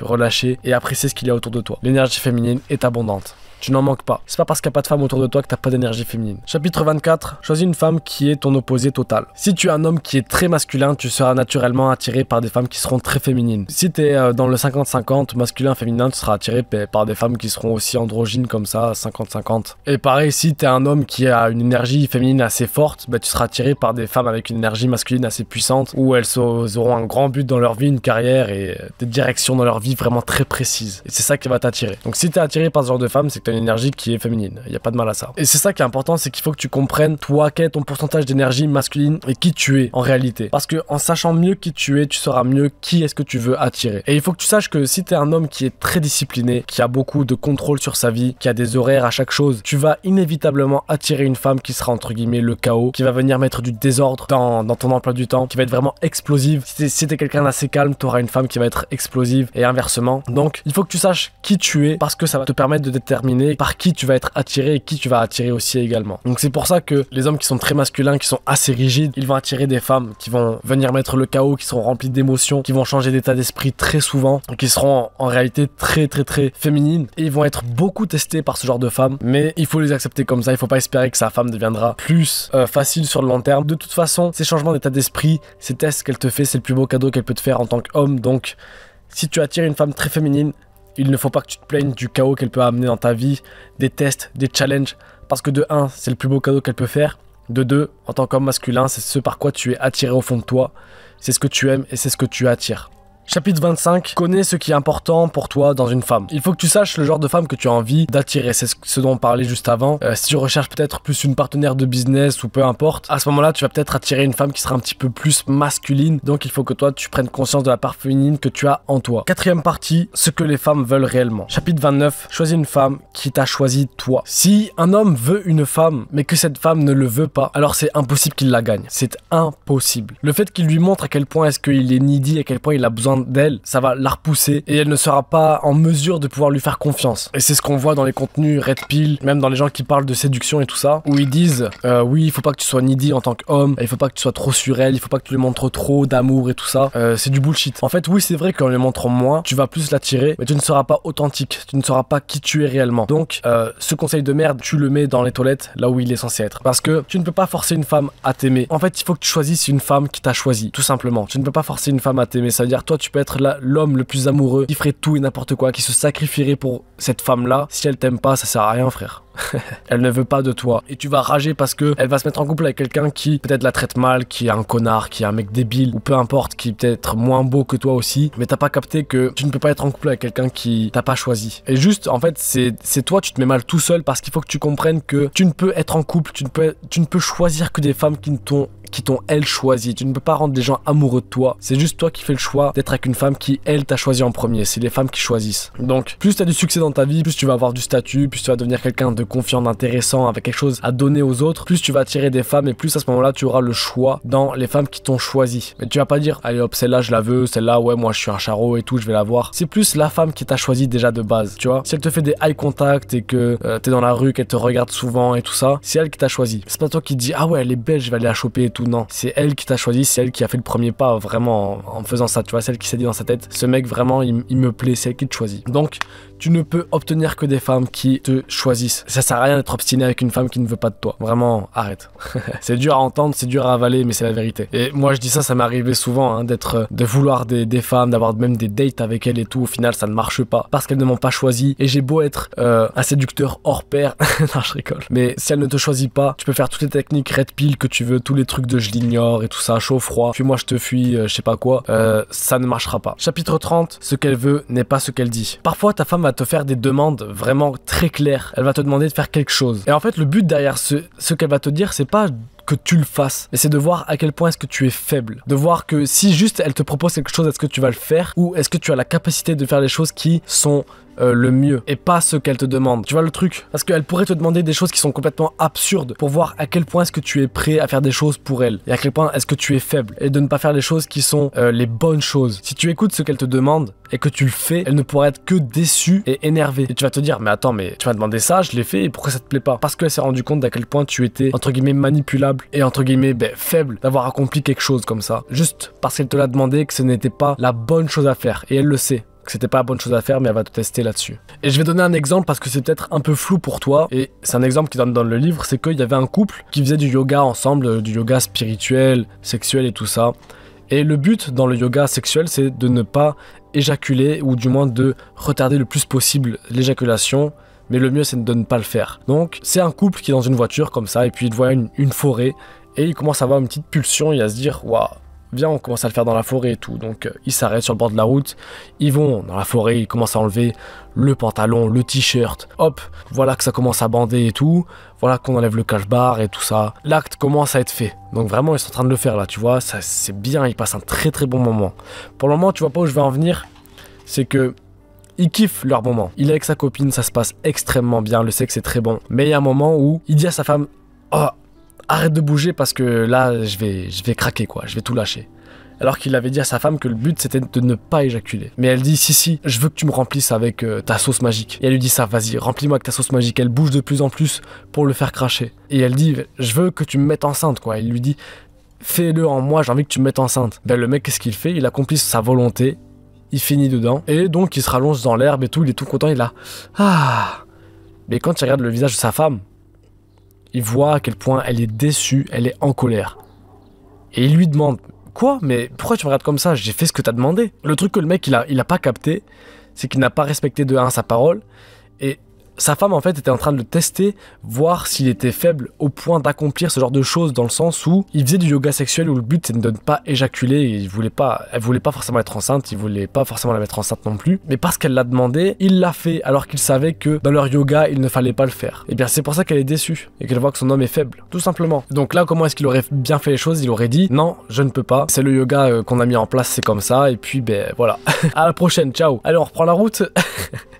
relâcher et apprécier ce qu'il y a autour de toi. L'énergie féminine est abondante tu n'en manques pas. C'est pas parce qu'il n'y a pas de femme autour de toi que t'as pas d'énergie féminine. Chapitre 24, choisis une femme qui est ton opposé total. Si tu es un homme qui est très masculin, tu seras naturellement attiré par des femmes qui seront très féminines. Si tu es euh, dans le 50-50, masculin-féminin, tu seras attiré par des femmes qui seront aussi androgynes comme ça, 50-50. Et pareil, si tu es un homme qui a une énergie féminine assez forte, bah, tu seras attiré par des femmes avec une énergie masculine assez puissante, où elles auront un grand but dans leur vie, une carrière et euh, des directions dans leur vie vraiment très précises. Et c'est ça qui va t'attirer. Donc si tu es attiré par ce genre de femme, c'est que une énergie qui est féminine. Il n'y a pas de mal à ça. Et c'est ça qui est important, c'est qu'il faut que tu comprennes toi quel est ton pourcentage d'énergie masculine et qui tu es en réalité. Parce que en sachant mieux qui tu es, tu sauras mieux qui est-ce que tu veux attirer. Et il faut que tu saches que si tu es un homme qui est très discipliné, qui a beaucoup de contrôle sur sa vie, qui a des horaires à chaque chose, tu vas inévitablement attirer une femme qui sera entre guillemets le chaos, qui va venir mettre du désordre dans, dans ton emploi du temps, qui va être vraiment explosive. Si t'es, si quelqu'un d'assez calme, tu auras une femme qui va être explosive et inversement. Donc il faut que tu saches qui tu es parce que ça va te permettre de déterminer par qui tu vas être attiré et qui tu vas attirer aussi également. Donc c'est pour ça que les hommes qui sont très masculins, qui sont assez rigides, ils vont attirer des femmes qui vont venir mettre le chaos, qui seront remplies d'émotions, qui vont changer d'état d'esprit très souvent, qui seront en réalité très très très féminines et ils vont être beaucoup testés par ce genre de femmes. Mais il faut les accepter comme ça, il faut pas espérer que sa femme deviendra plus euh, facile sur le long terme. De toute façon, ces changements d'état d'esprit, ces tests qu'elle te fait, c'est le plus beau cadeau qu'elle peut te faire en tant qu'homme. Donc si tu attires une femme très féminine, il ne faut pas que tu te plaignes du chaos qu'elle peut amener dans ta vie, des tests, des challenges, parce que de un, c'est le plus beau cadeau qu'elle peut faire. De deux, en tant qu'homme masculin, c'est ce par quoi tu es attiré au fond de toi, c'est ce que tu aimes et c'est ce que tu attires. Chapitre 25. Connais ce qui est important pour toi dans une femme. Il faut que tu saches le genre de femme que tu as envie d'attirer. C'est ce dont on parlait juste avant. Euh, si tu recherches peut-être plus une partenaire de business ou peu importe, à ce moment-là, tu vas peut-être attirer une femme qui sera un petit peu plus masculine. Donc il faut que toi, tu prennes conscience de la part féminine que tu as en toi. Quatrième partie, ce que les femmes veulent réellement. Chapitre 29. Choisis une femme qui t'a choisi toi. Si un homme veut une femme, mais que cette femme ne le veut pas, alors c'est impossible qu'il la gagne. C'est impossible. Le fait qu'il lui montre à quel point est-ce qu'il est needy, à quel point il a besoin d'elle, ça va la repousser et elle ne sera pas en mesure de pouvoir lui faire confiance. Et c'est ce qu'on voit dans les contenus Red Pill, même dans les gens qui parlent de séduction et tout ça, où ils disent euh, oui, il faut pas que tu sois needy en tant qu'homme, il faut pas que tu sois trop sur elle, il faut pas que tu lui montres trop d'amour et tout ça. Euh, c'est du bullshit. En fait, oui, c'est vrai qu'en lui montrant moins, tu vas plus l'attirer, mais tu ne seras pas authentique, tu ne seras pas qui tu es réellement. Donc, euh, ce conseil de merde, tu le mets dans les toilettes, là où il est censé être. Parce que tu ne peux pas forcer une femme à t'aimer. En fait, il faut que tu choisisses une femme qui t'a choisi, tout simplement. Tu ne peux pas forcer une femme à t'aimer, ça veut dire toi, tu tu peux être l'homme le plus amoureux qui ferait tout et n'importe quoi, qui se sacrifierait pour cette femme-là. Si elle t'aime pas, ça sert à rien, frère. elle ne veut pas de toi et tu vas rager parce que elle va se mettre en couple avec quelqu'un qui peut-être la traite mal, qui est un connard, qui est un mec débile ou peu importe, qui peut-être moins beau que toi aussi, mais t'as pas capté que tu ne peux pas être en couple avec quelqu'un qui t'a pas choisi. Et juste en fait, c'est toi tu te mets mal tout seul parce qu'il faut que tu comprennes que tu ne peux être en couple, tu ne peux tu ne peux choisir que des femmes qui ne t'ont qui t'ont elle choisi. Tu ne peux pas rendre des gens amoureux de toi. C'est juste toi qui fais le choix d'être avec une femme qui elle t'a choisi en premier. C'est les femmes qui choisissent. Donc plus tu as du succès dans ta vie, plus tu vas avoir du statut, plus tu vas devenir quelqu'un de confiant, d'intéressant, avec quelque chose à donner aux autres, plus tu vas attirer des femmes et plus à ce moment-là tu auras le choix dans les femmes qui t'ont choisi. Mais tu vas pas dire allez hop celle-là je la veux, celle-là ouais moi je suis un charo et tout, je vais la voir. C'est plus la femme qui t'a choisi déjà de base, tu vois. Si elle te fait des eye contact et que tu euh, t'es dans la rue, qu'elle te regarde souvent et tout ça, c'est elle qui t'a choisi. C'est pas toi qui dis ah ouais elle est belle, je vais aller la choper non. C'est elle qui t'a choisi, c'est elle qui a fait le premier pas vraiment en, faisant ça, tu vois, celle qui s'est dit dans sa tête, ce mec vraiment, il, me plaît, c'est elle qui te choisit. Donc, tu ne peux obtenir que des femmes qui te choisissent. Ça sert à rien d'être obstiné avec une femme qui ne veut pas de toi. Vraiment, arrête. c'est dur à entendre, c'est dur à avaler, mais c'est la vérité. Et moi, je dis ça, ça m'est arrivé souvent, hein, d'être, euh, de vouloir des, femmes, d'avoir même des dates avec elles et tout. Au final, ça ne marche pas parce qu'elles ne m'ont pas choisi. Et j'ai beau être euh, un séducteur hors pair, non, je rigole. Mais si elle ne te choisit pas, tu peux faire toutes les techniques red pill que tu veux, tous les trucs de je l'ignore et tout ça, chaud, froid, puis moi je te fuis, euh, je sais pas quoi, euh, ça ne marchera pas. Chapitre 30, ce qu'elle veut n'est pas ce qu'elle dit. Parfois ta femme va te faire des demandes vraiment très claires, elle va te demander de faire quelque chose. Et en fait le but derrière ce, ce qu'elle va te dire, c'est pas que tu le fasses. Mais c'est de voir à quel point est-ce que tu es faible. De voir que si juste elle te propose quelque chose, est-ce que tu vas le faire Ou est-ce que tu as la capacité de faire les choses qui sont euh, le mieux et pas ce qu'elle te demande. Tu vois le truc Parce qu'elle pourrait te demander des choses qui sont complètement absurdes pour voir à quel point est-ce que tu es prêt à faire des choses pour elle et à quel point est-ce que tu es faible et de ne pas faire les choses qui sont euh, les bonnes choses. Si tu écoutes ce qu'elle te demande et que tu le fais, elle ne pourra être que déçue et énervée. Et tu vas te dire mais attends mais tu m'as demandé ça, je l'ai fait et pourquoi ça te plaît pas Parce qu'elle s'est rendu compte d'à quel point tu étais entre guillemets manipulable et entre guillemets ben, faible d'avoir accompli quelque chose comme ça juste parce qu'elle te l'a demandé que ce n'était pas la bonne chose à faire et elle le sait c'était pas la bonne chose à faire, mais elle va te tester là-dessus. Et je vais donner un exemple parce que c'est peut-être un peu flou pour toi, et c'est un exemple qui donne dans le livre, c'est qu'il y avait un couple qui faisait du yoga ensemble, euh, du yoga spirituel, sexuel et tout ça. Et le but dans le yoga sexuel, c'est de ne pas éjaculer, ou du moins de retarder le plus possible l'éjaculation, mais le mieux c'est de ne pas le faire. Donc c'est un couple qui est dans une voiture comme ça, et puis il voit une, une forêt, et il commence à avoir une petite pulsion et à se dire, waouh viens, on commence à le faire dans la forêt et tout. Donc euh, ils s'arrêtent sur le bord de la route, ils vont dans la forêt, ils commencent à enlever le pantalon, le t-shirt. Hop, voilà que ça commence à bander et tout. Voilà qu'on enlève le cache-bar et tout ça. L'acte commence à être fait. Donc vraiment, ils sont en train de le faire là, tu vois. Ça, c'est bien, ils passent un très très bon moment. Pour le moment, tu vois pas où je vais en venir. C'est que il kiffent leur moment. Il est avec sa copine, ça se passe extrêmement bien, le sexe est très bon. Mais il y a un moment où il dit à sa femme Oh, arrête de bouger parce que là, je vais, je vais craquer, quoi, je vais tout lâcher. Alors qu'il avait dit à sa femme que le but c'était de ne pas éjaculer. Mais elle dit si si, je veux que tu me remplisses avec euh, ta sauce magique. Et elle lui dit ça, vas-y, remplis-moi avec ta sauce magique. Elle bouge de plus en plus pour le faire cracher. Et elle dit je veux que tu me mettes enceinte quoi. Il lui dit fais-le en moi, j'ai envie que tu me mettes enceinte. Ben le mec qu'est-ce qu'il fait Il accomplit sa volonté. Il finit dedans et donc il se rallonge dans l'herbe et tout. Il est tout content. Il a ah. Mais quand il regarde le visage de sa femme, il voit à quel point elle est déçue, elle est en colère. Et il lui demande Quoi Mais pourquoi tu me regardes comme ça J'ai fait ce que tu t'as demandé. Le truc que le mec il a, il a pas capté, c'est qu'il n'a pas respecté de 1 sa parole. Et sa femme en fait était en train de le tester, voir s'il était faible au point d'accomplir ce genre de choses dans le sens où il faisait du yoga sexuel où le but c'est de ne pas éjaculer, et il voulait pas, elle voulait pas forcément être enceinte, il voulait pas forcément la mettre enceinte non plus, mais parce qu'elle l'a demandé, il l'a fait alors qu'il savait que dans leur yoga il ne fallait pas le faire. Et eh bien c'est pour ça qu'elle est déçue et qu'elle voit que son homme est faible, tout simplement. Donc là comment est-ce qu'il aurait bien fait les choses Il aurait dit non, je ne peux pas, c'est le yoga euh, qu'on a mis en place, c'est comme ça, et puis ben voilà. à la prochaine, ciao. Allez on reprend la route.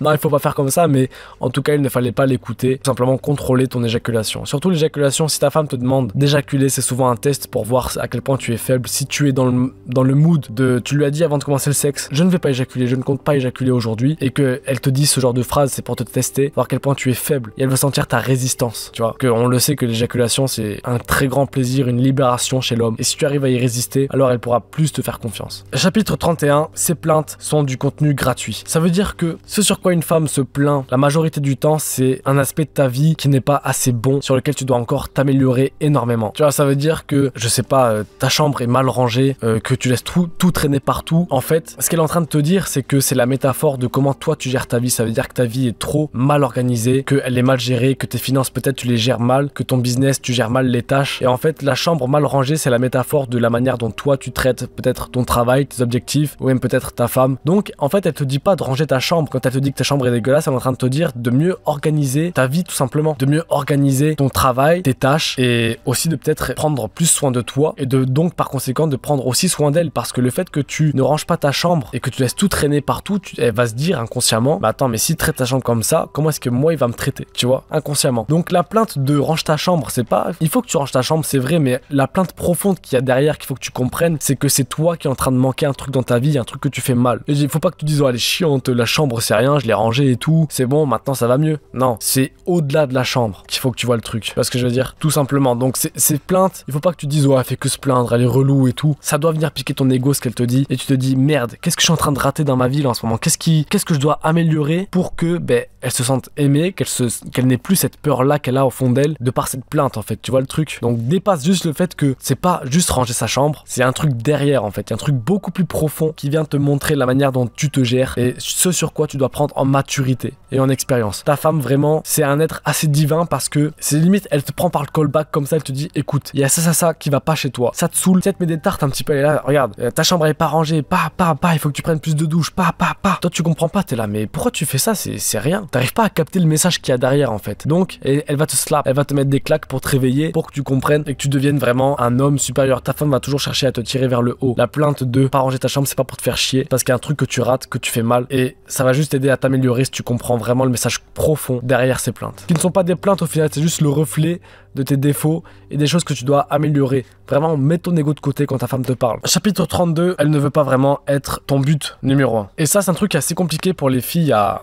non, il faut pas faire comme ça, mais en tout cas, il ne fallait pas l'écouter. simplement contrôler ton éjaculation. Surtout l'éjaculation, si ta femme te demande d'éjaculer, c'est souvent un test pour voir à quel point tu es faible. Si tu es dans le, dans le mood de tu lui as dit avant de commencer le sexe, je ne vais pas éjaculer, je ne compte pas éjaculer aujourd'hui, et qu'elle te dit ce genre de phrase, c'est pour te tester, voir à quel point tu es faible, et elle veut sentir ta résistance. Tu vois, que on le sait que l'éjaculation, c'est un très grand plaisir, une libération chez l'homme, et si tu arrives à y résister, alors elle pourra plus te faire confiance. Chapitre 31, ces plaintes sont du contenu gratuit. Ça veut dire que ce sur quoi une femme se plaint la majorité du temps, c'est un aspect de ta vie qui n'est pas assez bon, sur lequel tu dois encore t'améliorer énormément. Tu vois, ça veut dire que, je sais pas, euh, ta chambre est mal rangée, euh, que tu laisses tout, tout traîner partout. En fait, ce qu'elle est en train de te dire, c'est que c'est la métaphore de comment toi tu gères ta vie. Ça veut dire que ta vie est trop mal organisée, qu'elle est mal gérée, que tes finances peut-être tu les gères mal, que ton business tu gères mal les tâches. Et en fait, la chambre mal rangée, c'est la métaphore de la manière dont toi tu traites peut-être ton travail, tes objectifs, ou même peut-être ta femme. Donc, en fait, elle te dit pas de ranger ta chambre quand elle te dit que ta chambre est dégueulasse, elle est en train de te dire de mieux organiser ta vie tout simplement, de mieux organiser ton travail, tes tâches et aussi de peut-être prendre plus soin de toi et de donc par conséquent de prendre aussi soin d'elle parce que le fait que tu ne ranges pas ta chambre et que tu laisses tout traîner partout, tu, elle va se dire inconsciemment, bah attends mais si traite ta chambre comme ça, comment est-ce que moi il va me traiter, tu vois, inconsciemment. Donc la plainte de range ta chambre, c'est pas, il faut que tu ranges ta chambre, c'est vrai, mais la plainte profonde qu'il y a derrière qu'il faut que tu comprennes, c'est que c'est toi qui est en train de manquer un truc dans ta vie, un truc que tu fais mal. il faut pas que tu dises oh elle est chiante, la chambre c'est rien, je l'ai rangé et tout, c'est bon, maintenant ça va mieux. Non, c'est au-delà de la chambre qu'il faut que tu vois le truc. parce que je veux dire Tout simplement. Donc c'est plaintes, il faut pas que tu dises, ouais, elle fait que se plaindre, elle est relou et tout. Ça doit venir piquer ton ego ce qu'elle te dit. Et tu te dis, merde, qu'est-ce que je suis en train de rater dans ma vie là, en ce moment Qu'est-ce qui, qu'est-ce que je dois améliorer pour que, ben, elle se sente aimée, qu'elle se, qu'elle n'ait plus cette peur là qu'elle a au fond d'elle de par cette plainte en fait. Tu vois le truc Donc dépasse juste le fait que c'est pas juste ranger sa chambre, c'est un truc derrière en fait, un truc beaucoup plus profond qui vient te montrer la manière dont tu te gères et ce sur quoi tu doit prendre en maturité et en expérience. Ta femme, vraiment, c'est un être assez divin parce que c'est limite, elle te prend par le callback comme ça, elle te dit écoute, il y a ça, ça, ça qui va pas chez toi. Ça te saoule, peut te mets des tartes un petit peu. Et là, regarde, euh, ta chambre elle est pas rangée, pa, pa, pa, il faut que tu prennes plus de douche, pa, pa, pa. Toi, tu comprends pas, t'es là, mais pourquoi tu fais ça C'est rien. T'arrives pas à capter le message qu'il y a derrière en fait. Donc, elle, elle va te slap, elle va te mettre des claques pour te réveiller, pour que tu comprennes et que tu deviennes vraiment un homme supérieur. Ta femme va toujours chercher à te tirer vers le haut. La plainte de pas ranger ta chambre, c'est pas pour te faire chier parce qu'il y a un truc que tu rates, que tu fais mal et ça va juste t'aider à t'améliorer si tu comprends vraiment le message profond derrière ces plaintes. Qui ne sont pas des plaintes au final, c'est juste le reflet de tes défauts et des choses que tu dois améliorer. Vraiment, mets ton ego de côté quand ta femme te parle. Chapitre 32, elle ne veut pas vraiment être ton but numéro 1. Et ça, c'est un truc assez compliqué pour les filles à,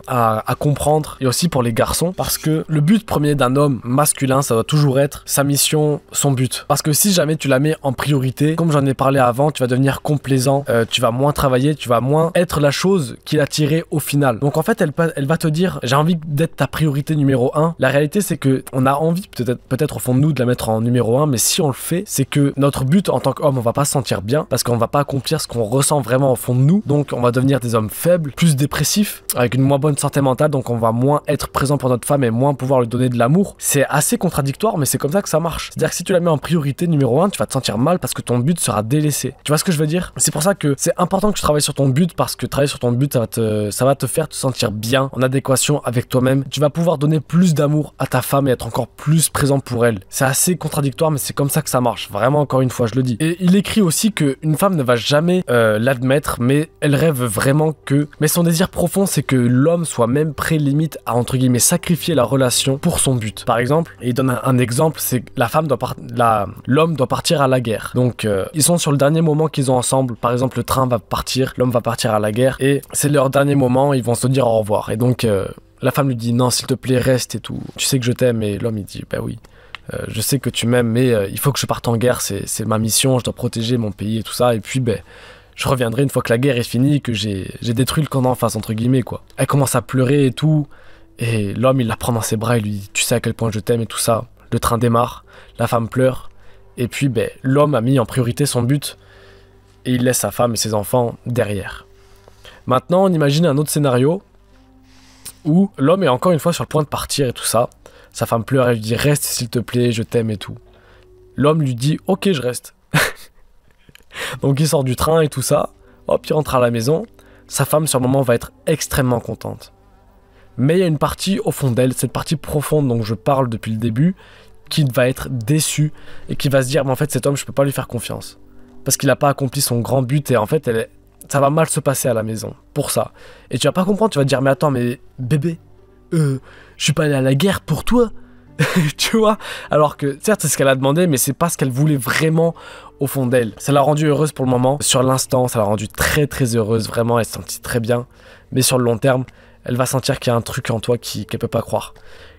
comprendre et aussi pour les garçons parce que le but premier d'un homme masculin, ça doit toujours être sa mission, son but. Parce que si jamais tu la mets en priorité, comme j'en ai parlé avant, tu vas devenir complaisant, euh, tu vas moins travailler, tu vas moins être la chose qui l'a tiré au final. Donc en fait, elle, elle va te dire j'ai envie d'être ta priorité numéro 1. La réalité, c'est que on a envie peut-être peut-être fond de nous de la mettre en numéro 1, mais si on le fait, c'est que notre but en tant qu'homme, on va pas se sentir bien parce qu'on va pas accomplir ce qu'on ressent vraiment au fond de nous. Donc on va devenir des hommes faibles, plus dépressifs, avec une moins bonne santé mentale, donc on va moins être présent pour notre femme et moins pouvoir lui donner de l'amour. C'est assez contradictoire, mais c'est comme ça que ça marche. C'est-à-dire que si tu la mets en priorité numéro 1, tu vas te sentir mal parce que ton but sera délaissé. Tu vois ce que je veux dire C'est pour ça que c'est important que tu travailles sur ton but parce que travailler sur ton but, ça va te, ça va te faire te sentir bien, en adéquation avec toi-même. Tu vas pouvoir donner plus d'amour à ta femme et être encore plus présent pour elle c'est assez contradictoire, mais c'est comme ça que ça marche. Vraiment, encore une fois, je le dis. Et il écrit aussi qu'une femme ne va jamais euh, l'admettre, mais elle rêve vraiment que. Mais son désir profond, c'est que l'homme soit même prêt limite à entre guillemets sacrifier la relation pour son but. Par exemple, et il donne un, exemple, c'est la femme doit partir, l'homme doit partir à la guerre. Donc euh, ils sont sur le dernier moment qu'ils ont ensemble. Par exemple, le train va partir, l'homme va partir à la guerre, et c'est leur dernier moment, ils vont se dire au revoir. Et donc euh, la femme lui dit non, s'il te plaît, reste et tout. Tu sais que je t'aime, et l'homme il dit bah oui. Euh, je sais que tu m'aimes, mais euh, il faut que je parte en guerre, c'est ma mission, je dois protéger mon pays et tout ça. Et puis, ben, je reviendrai une fois que la guerre est finie, que j'ai détruit le camp d'en face, entre guillemets, quoi. Elle commence à pleurer et tout, et l'homme, il la prend dans ses bras, et lui dit, tu sais à quel point je t'aime et tout ça. Le train démarre, la femme pleure, et puis, ben, l'homme a mis en priorité son but, et il laisse sa femme et ses enfants derrière. Maintenant, on imagine un autre scénario, où l'homme est encore une fois sur le point de partir et tout ça. Sa femme pleure, et lui dit Reste s'il te plaît, je t'aime et tout. L'homme lui dit Ok, je reste. Donc il sort du train et tout ça. Hop, il rentre à la maison. Sa femme, sur le moment, va être extrêmement contente. Mais il y a une partie au fond d'elle, cette partie profonde dont je parle depuis le début, qui va être déçue et qui va se dire Mais en fait, cet homme, je peux pas lui faire confiance. Parce qu'il n'a pas accompli son grand but et en fait, elle, est ça va mal se passer à la maison pour ça. Et tu vas pas comprendre, tu vas dire mais attends mais bébé, euh, je suis pas allé à la guerre pour toi. tu vois Alors que certes c'est ce qu'elle a demandé mais c'est pas ce qu'elle voulait vraiment au fond d'elle. Ça l'a rendue heureuse pour le moment, sur l'instant ça l'a rendue très très heureuse vraiment, elle se sentit très bien. Mais sur le long terme, elle va sentir qu'il y a un truc en toi qu'elle peut pas croire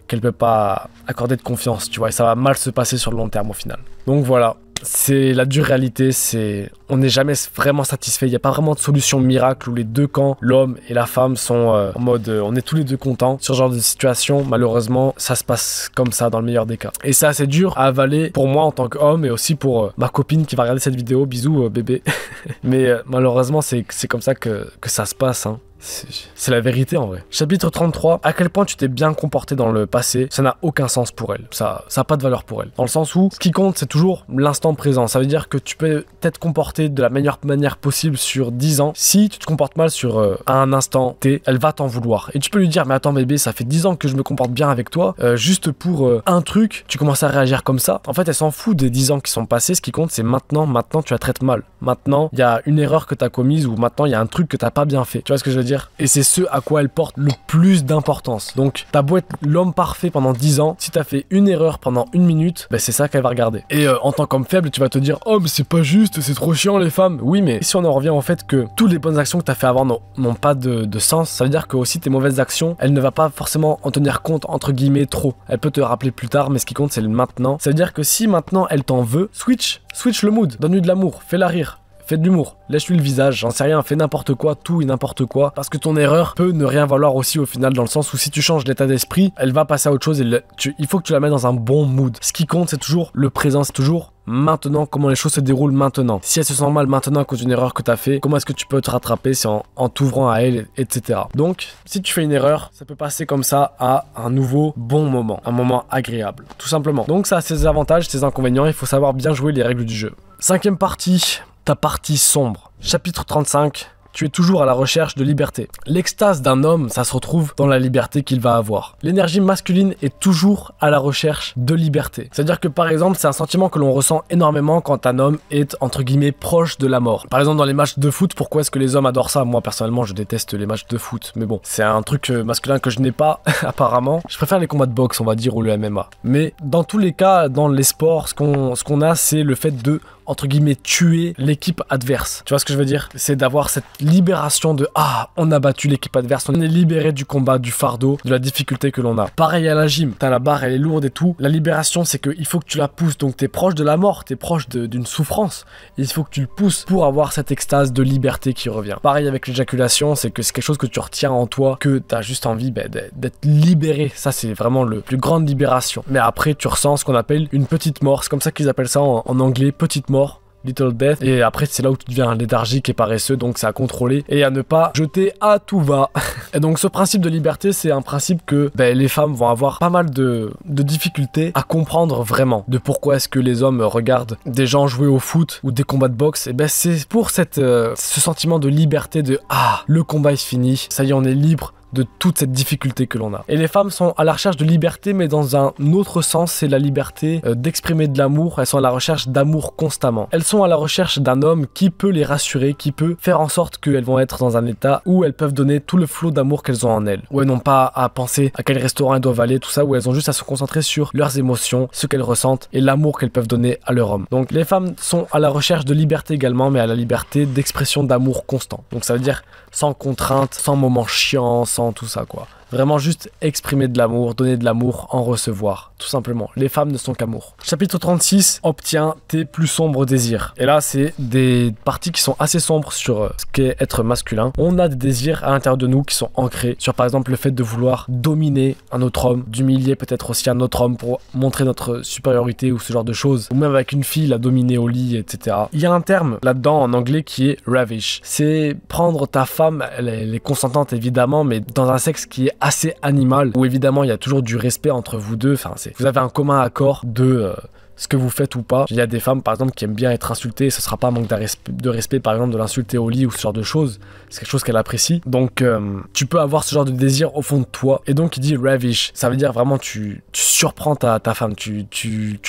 qu'elle peut pas accorder de confiance, tu vois, et ça va mal se passer sur le long terme au final. Donc voilà, c'est la dure réalité, c'est on n'est jamais vraiment satisfait, il n'y a pas vraiment de solution miracle où les deux camps, l'homme et la femme, sont euh, en mode euh, on est tous les deux contents. Sur ce genre de situation, malheureusement, ça se passe comme ça dans le meilleur des cas. Et c'est assez dur à avaler pour moi en tant qu'homme et aussi pour euh, ma copine qui va regarder cette vidéo, bisous bébé. Mais malheureusement, c'est comme ça que, que ça se passe. Hein. C'est la vérité en vrai. Chapitre 33, à quel point tu t'es bien comporté dans le passé, ça n'a aucun sens pour elle. Ça n'a pas de valeur pour elle. Dans le sens où, ce qui compte, c'est toujours l'instant présent. Ça veut dire que tu peux t'être comporté de la meilleure manière possible sur 10 ans. Si tu te comportes mal sur euh, un instant elle va t'en vouloir. Et tu peux lui dire, mais attends bébé, ça fait 10 ans que je me comporte bien avec toi. Euh, juste pour euh, un truc, tu commences à réagir comme ça. En fait, elle s'en fout des 10 ans qui sont passés. Ce qui compte, c'est maintenant, maintenant tu la traites mal. Maintenant, il y a une erreur que tu as commise ou maintenant il y a un truc que t'as pas bien fait. Tu vois ce que je veux dire et c'est ce à quoi elle porte le plus d'importance. Donc, t'as beau être l'homme parfait pendant 10 ans, si t'as fait une erreur pendant une minute, bah, c'est ça qu'elle va regarder. Et euh, en tant qu'homme faible, tu vas te dire, oh, mais c'est pas juste, c'est trop chiant les femmes. Oui, mais si on en revient au fait que toutes les bonnes actions que t'as fait avant n'ont pas de, sens, ça veut dire que aussi tes mauvaises actions, elle ne va pas forcément en tenir compte, entre guillemets, trop. Elle peut te rappeler plus tard, mais ce qui compte, c'est le maintenant. Ça veut dire que si maintenant elle t'en veut, switch, switch le mood, donne-lui de l'amour, fais-la rire, Fais de l'humour, laisse lui le visage, j'en sais rien, fais n'importe quoi, tout et n'importe quoi, parce que ton erreur peut ne rien valoir aussi au final, dans le sens où si tu changes l'état d'esprit, elle va passer à autre chose et il faut que tu la mettes dans un bon mood. Ce qui compte, c'est toujours le présent, c'est toujours maintenant, comment les choses se déroulent maintenant. Si elle se sent mal maintenant à cause d'une erreur que tu as fait, comment est-ce que tu peux te rattraper si en t'ouvrant à elle, etc. Donc, si tu fais une erreur, ça peut passer comme ça à un nouveau bon moment, un moment agréable, tout simplement. Donc ça a ses avantages, ses inconvénients, il faut savoir bien jouer les règles du jeu. Cinquième partie, partie sombre. Chapitre 35 tu es toujours à la recherche de liberté. L'extase d'un homme, ça se retrouve dans la liberté qu'il va avoir. L'énergie masculine est toujours à la recherche de liberté. C'est-à-dire que par exemple, c'est un sentiment que l'on ressent énormément quand un homme est entre guillemets proche de la mort. Par exemple, dans les matchs de foot, pourquoi est-ce que les hommes adorent ça Moi personnellement, je déteste les matchs de foot, mais bon, c'est un truc euh, masculin que je n'ai pas apparemment. Je préfère les combats de boxe, on va dire, ou le MMA. Mais dans tous les cas, dans les sports, ce ce qu'on a, c'est le fait de entre guillemets tuer l'équipe adverse. Tu vois ce que je veux dire C'est d'avoir cette libération de ah, on a battu l'équipe adverse, on est libéré du combat, du fardeau, de la difficulté que l'on a. Pareil à la gym, t'as la barre, elle est lourde et tout. La libération, c'est qu'il faut que tu la pousses, donc t'es proche de la mort, t'es proche d'une souffrance. Il faut que tu le pousses pour avoir cette extase de liberté qui revient. Pareil avec l'éjaculation, c'est que c'est quelque chose que tu retiens en toi, que t'as juste envie ben, d'être libéré. Ça, c'est vraiment le plus grande libération. Mais après, tu ressens ce qu'on appelle une petite mort. C'est comme ça qu'ils appellent ça en, en anglais, petite mort Little Death. Et après, c'est là où tu deviens léthargique et paresseux, donc c'est à contrôler et à ne pas jeter à tout va. et donc, ce principe de liberté, c'est un principe que ben, les femmes vont avoir pas mal de, difficultés à comprendre vraiment de pourquoi est-ce que les hommes regardent des gens jouer au foot ou des combats de boxe. Et ben, c'est pour cette, euh, ce sentiment de liberté de ah, le combat est fini, ça y est, on est libre de toute cette difficulté que l'on a. Et les femmes sont à la recherche de liberté, mais dans un autre sens, c'est la liberté euh, d'exprimer de l'amour. Elles sont à la recherche d'amour constamment. Elles sont à la recherche d'un homme qui peut les rassurer, qui peut faire en sorte qu'elles vont être dans un état où elles peuvent donner tout le flot d'amour qu'elles ont en elles. Où elles n'ont pas à penser à quel restaurant elles doivent aller, tout ça, où elles ont juste à se concentrer sur leurs émotions, ce qu'elles ressentent et l'amour qu'elles peuvent donner à leur homme. Donc les femmes sont à la recherche de liberté également, mais à la liberté d'expression d'amour constant. Donc ça veut dire sans contrainte, sans moment chiant, sans tout ça, quoi. Vraiment juste exprimer de l'amour, donner de l'amour, en recevoir tout simplement. Les femmes ne sont qu'amour. Chapitre 36, obtiens tes plus sombres désirs. Et là, c'est des parties qui sont assez sombres sur euh, ce qu'est être masculin. On a des désirs à l'intérieur de nous qui sont ancrés sur par exemple le fait de vouloir dominer un autre homme, d'humilier peut-être aussi un autre homme pour montrer notre supériorité ou ce genre de choses, ou même avec une fille la dominer au lit, etc. Il y a un terme là-dedans en anglais qui est ravish. C'est prendre ta femme, elle est, consentante évidemment, mais dans un sexe qui est assez animal, où évidemment il y a toujours du respect entre vous deux, enfin c'est vous avez un commun accord de euh, ce que vous faites ou pas. Il y a des femmes par exemple qui aiment bien être insultées, Ce ne sera pas un manque de respect, par exemple de l'insulter au lit ou ce genre de choses. C'est quelque chose qu'elle apprécie. Donc euh, tu peux avoir ce genre de désir au fond de toi. Et donc il dit ravish, ça veut dire vraiment tu, surprends ta, femme, tu,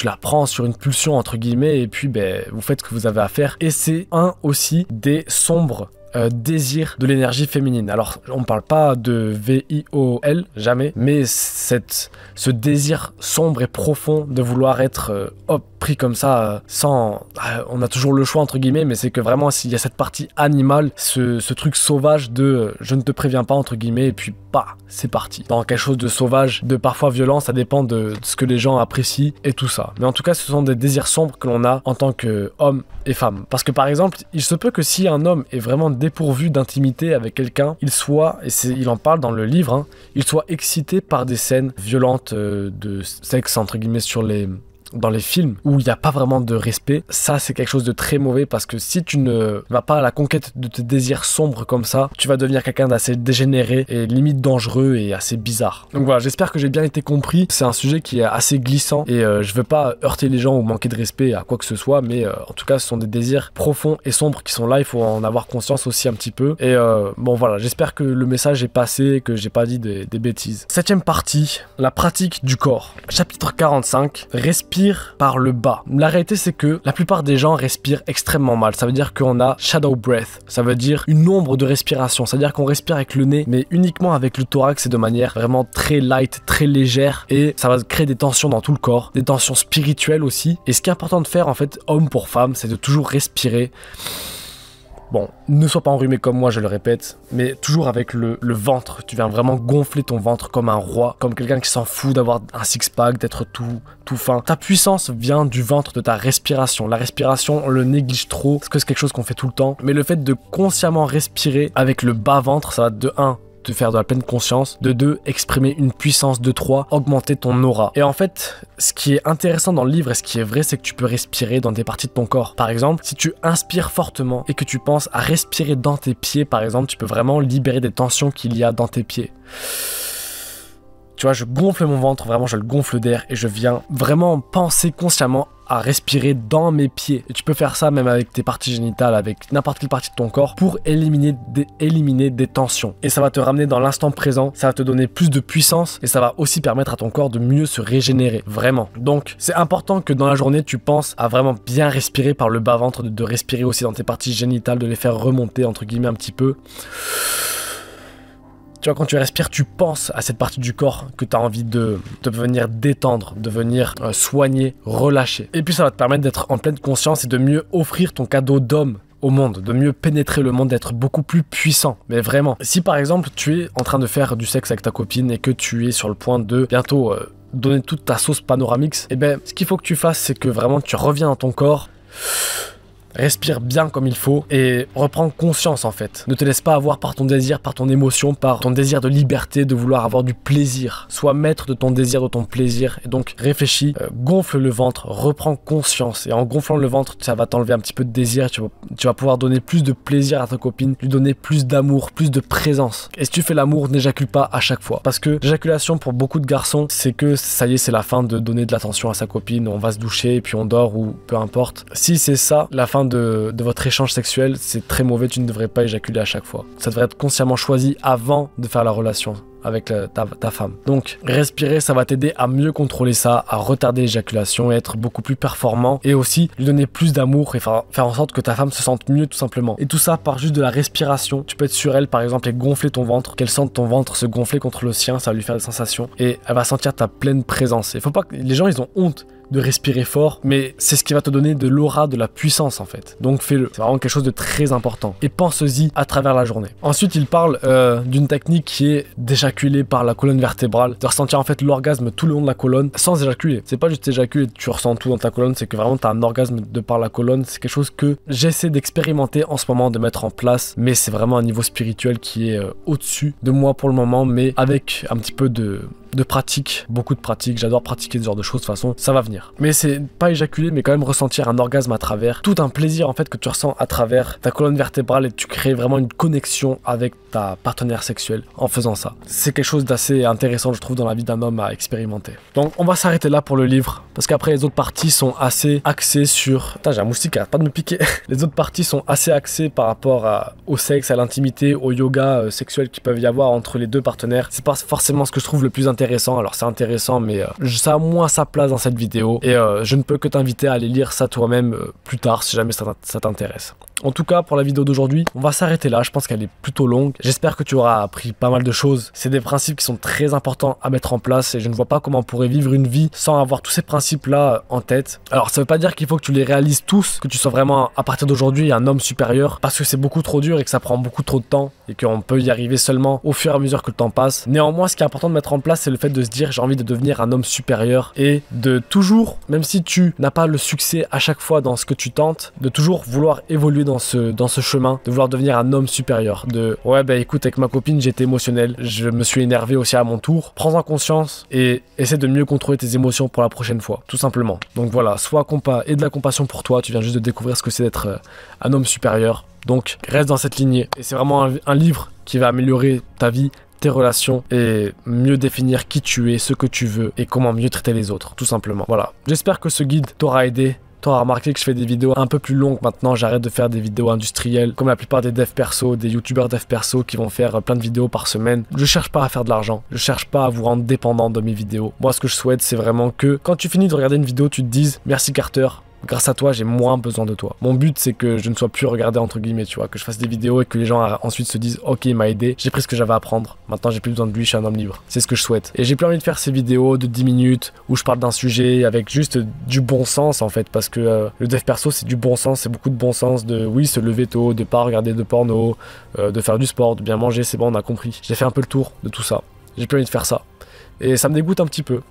la prends sur une pulsion entre guillemets et puis ben, vous faites ce que vous avez à faire. Et c'est un aussi des sombres euh, désir de l'énergie féminine. Alors, on ne parle pas de V-I-O-L, jamais, mais cette, ce désir sombre et profond de vouloir être euh, hop, pris comme ça, euh, sans. Euh, on a toujours le choix, entre guillemets, mais c'est que vraiment, s'il y a cette partie animale, ce, truc sauvage de euh, je ne te préviens pas, entre guillemets, et puis pas, bah, c'est parti. Dans quelque chose de sauvage, de parfois violent, ça dépend de, ce que les gens apprécient et tout ça. Mais en tout cas, ce sont des désirs sombres que l'on a en tant que qu'homme et femme. Parce que par exemple, il se peut que si un homme est vraiment dépourvu d'intimité avec quelqu'un, il soit, et il en parle dans le livre, hein, il soit excité par des scènes violentes de sexe, entre guillemets, sur les, dans les films où il n'y a pas vraiment de respect, ça c'est quelque chose de très mauvais parce que si tu ne vas pas à la conquête de tes désirs sombres comme ça, tu vas devenir quelqu'un d'assez dégénéré et limite dangereux et assez bizarre. Donc voilà, j'espère que j'ai bien été compris. C'est un sujet qui est assez glissant et je euh, je veux pas heurter les gens ou manquer de respect à quoi que ce soit, mais euh, en tout cas ce sont des désirs profonds et sombres qui sont là, il faut en avoir conscience aussi un petit peu. Et euh, bon voilà, j'espère que le message est passé, que j'ai pas dit des, des bêtises. Septième partie, la pratique du corps. Chapitre 45, respire par le bas. La réalité, c'est que la plupart des gens respirent extrêmement mal. Ça veut dire qu'on a shadow breath. Ça veut dire une ombre de respiration. C'est-à-dire qu'on respire avec le nez, mais uniquement avec le thorax et de manière vraiment très light, très légère. Et ça va créer des tensions dans tout le corps, des tensions spirituelles aussi. Et ce qui est important de faire, en fait, homme pour femme, c'est de toujours respirer. Bon, ne sois pas enrhumé comme moi, je le répète, mais toujours avec le, ventre. Tu viens vraiment gonfler ton ventre comme un roi, comme quelqu'un qui s'en fout d'avoir un six-pack, d'être tout, tout fin. Ta puissance vient du ventre, de ta respiration. La respiration, on le néglige trop, parce que c'est quelque chose qu'on fait tout le temps. Mais le fait de consciemment respirer avec le bas-ventre, ça va de 1 te faire de la pleine conscience, de 2, exprimer une puissance, de 3, augmenter ton aura. Et en fait, ce qui est intéressant dans le livre et ce qui est vrai, c'est que tu peux respirer dans des parties de ton corps. Par exemple, si tu inspires fortement et que tu penses à respirer dans tes pieds, par exemple, tu peux vraiment libérer des tensions qu'il y a dans tes pieds. Tu vois, je gonfle mon ventre, vraiment, je le gonfle d'air et je viens vraiment penser consciemment à respirer dans mes pieds. tu peux faire ça même avec tes parties génitales, avec n'importe quelle partie de ton corps pour éliminer des, éliminer des tensions. Et ça va te ramener dans l'instant présent, ça va te donner plus de puissance et ça va aussi permettre à ton corps de mieux se régénérer, vraiment. Donc c'est important que dans la journée tu penses à vraiment bien respirer par le bas-ventre, de, de respirer aussi dans tes parties génitales, de les faire remonter entre guillemets un petit peu. Tu vois, quand tu respires, tu penses à cette partie du corps que tu as envie de, de venir détendre, de venir euh, soigner, relâcher. Et puis ça va te permettre d'être en pleine conscience et de mieux offrir ton cadeau d'homme au monde, de mieux pénétrer le monde, d'être beaucoup plus puissant. Mais vraiment, si par exemple tu es en train de faire du sexe avec ta copine et que tu es sur le point de bientôt euh, donner toute ta sauce panoramix, et eh ben ce qu'il faut que tu fasses, c'est que vraiment tu reviens dans ton corps respire bien comme il faut et reprends conscience en fait. Ne te laisse pas avoir par ton désir, par ton émotion, par ton désir de liberté, de vouloir avoir du plaisir. Sois maître de ton désir, de ton plaisir et donc réfléchis, euh, gonfle le ventre, reprends conscience et en gonflant le ventre, ça va t'enlever un petit peu de désir, tu vas, tu vas pouvoir donner plus de plaisir à ta copine, lui donner plus d'amour, plus de présence. Et si tu fais l'amour, n'éjacule pas à chaque fois parce que l'éjaculation pour beaucoup de garçons, c'est que ça y est, c'est la fin de donner de l'attention à sa copine, on va se doucher et puis on dort ou peu importe. Si c'est ça, la fin de, votre échange sexuel, c'est très mauvais, tu ne devrais pas éjaculer à chaque fois. Ça devrait être consciemment choisi avant de faire la relation avec euh, ta, femme. Donc respirer, ça va t'aider à mieux contrôler ça, à retarder l'éjaculation, être beaucoup plus performant et aussi lui donner plus d'amour et faire, en sorte que ta femme se sente mieux tout simplement. Et tout ça par juste de la respiration. Tu peux être sur elle par exemple et gonfler ton ventre, qu'elle sente ton ventre se gonfler contre le sien, ça va lui faire des sensations et elle va sentir ta pleine présence. Il faut pas les gens ils ont honte de respirer fort, mais c'est ce qui va te donner de l'aura, de la puissance en fait. Donc fais-le. C'est vraiment quelque chose de très important. Et pense-y à travers la journée. Ensuite, il parle euh, d'une technique qui est d'éjaculer par la colonne vertébrale, de ressentir en fait l'orgasme tout le long de la colonne sans éjaculer. C'est pas juste éjaculer, tu ressens tout dans ta colonne, c'est que vraiment tu as un orgasme de par la colonne. C'est quelque chose que j'essaie d'expérimenter en ce moment, de mettre en place, mais c'est vraiment un niveau spirituel qui est euh, au-dessus de moi pour le moment, mais avec un petit peu de de pratique, beaucoup de pratique. J'adore pratiquer ce genre de choses. De toute façon, ça va venir. Mais c'est pas éjaculer, mais quand même ressentir un orgasme à travers, tout un plaisir en fait que tu ressens à travers ta colonne vertébrale et tu crées vraiment une connexion avec ta partenaire sexuelle en faisant ça. C'est quelque chose d'assez intéressant, je trouve, dans la vie d'un homme à expérimenter. Donc, on va s'arrêter là pour le livre parce qu'après les autres parties sont assez axées sur. Putain, j'ai un moustique, pas de me piquer. Les autres parties sont assez axées par rapport au sexe, à l'intimité, au yoga euh, sexuel qui peuvent y avoir entre les deux partenaires. C'est pas forcément ce que je trouve le plus intéressant alors c'est intéressant, mais ça euh, a moins sa place dans cette vidéo. Et euh, je ne peux que t'inviter à aller lire ça toi-même euh, plus tard si jamais ça t'intéresse. En tout cas, pour la vidéo d'aujourd'hui, on va s'arrêter là. Je pense qu'elle est plutôt longue. J'espère que tu auras appris pas mal de choses. C'est des principes qui sont très importants à mettre en place et je ne vois pas comment on pourrait vivre une vie sans avoir tous ces principes-là en tête. Alors, ça veut pas dire qu'il faut que tu les réalises tous, que tu sois vraiment à partir d'aujourd'hui un homme supérieur parce que c'est beaucoup trop dur et que ça prend beaucoup trop de temps et qu'on peut y arriver seulement au fur et à mesure que le temps passe. Néanmoins, ce qui est important de mettre en place, c'est le fait de se dire j'ai envie de devenir un homme supérieur et de toujours, même si tu n'as pas le succès à chaque fois dans ce que tu tentes, de toujours vouloir évoluer dans dans ce, dans ce chemin de vouloir devenir un homme supérieur. De ouais, bah écoute, avec ma copine, j'étais émotionnel, je me suis énervé aussi à mon tour. Prends-en conscience et essaie de mieux contrôler tes émotions pour la prochaine fois, tout simplement. Donc voilà, sois compas et de la compassion pour toi. Tu viens juste de découvrir ce que c'est d'être euh, un homme supérieur. Donc reste dans cette lignée. Et c'est vraiment un livre qui va améliorer ta vie, tes relations et mieux définir qui tu es, ce que tu veux et comment mieux traiter les autres, tout simplement. Voilà. J'espère que ce guide t'aura aidé as remarqué que je fais des vidéos un peu plus longues maintenant. J'arrête de faire des vidéos industrielles, comme la plupart des devs perso, des youtubeurs devs perso qui vont faire euh, plein de vidéos par semaine. Je cherche pas à faire de l'argent. Je cherche pas à vous rendre dépendant de mes vidéos. Moi, ce que je souhaite, c'est vraiment que quand tu finis de regarder une vidéo, tu te dises merci Carter, grâce à toi, j'ai moins besoin de toi. Mon but, c'est que je ne sois plus regardé entre guillemets, tu vois, que je fasse des vidéos et que les gens ensuite se disent, ok, il m'a aidé, j'ai pris ce que j'avais à apprendre, Maintenant, j'ai plus besoin de lui, je suis un homme libre. C'est ce que je souhaite. Et j'ai plus envie de faire ces vidéos de 10 minutes où je parle d'un sujet avec juste du bon sens en fait, parce que euh, le dev perso, c'est du bon sens, c'est beaucoup de bon sens de oui, se lever tôt, de pas regarder de porno, euh, de faire du sport, de bien manger, c'est bon, on a compris. J'ai fait un peu le tour de tout ça. J'ai plus envie de faire ça. Et ça me dégoûte un petit peu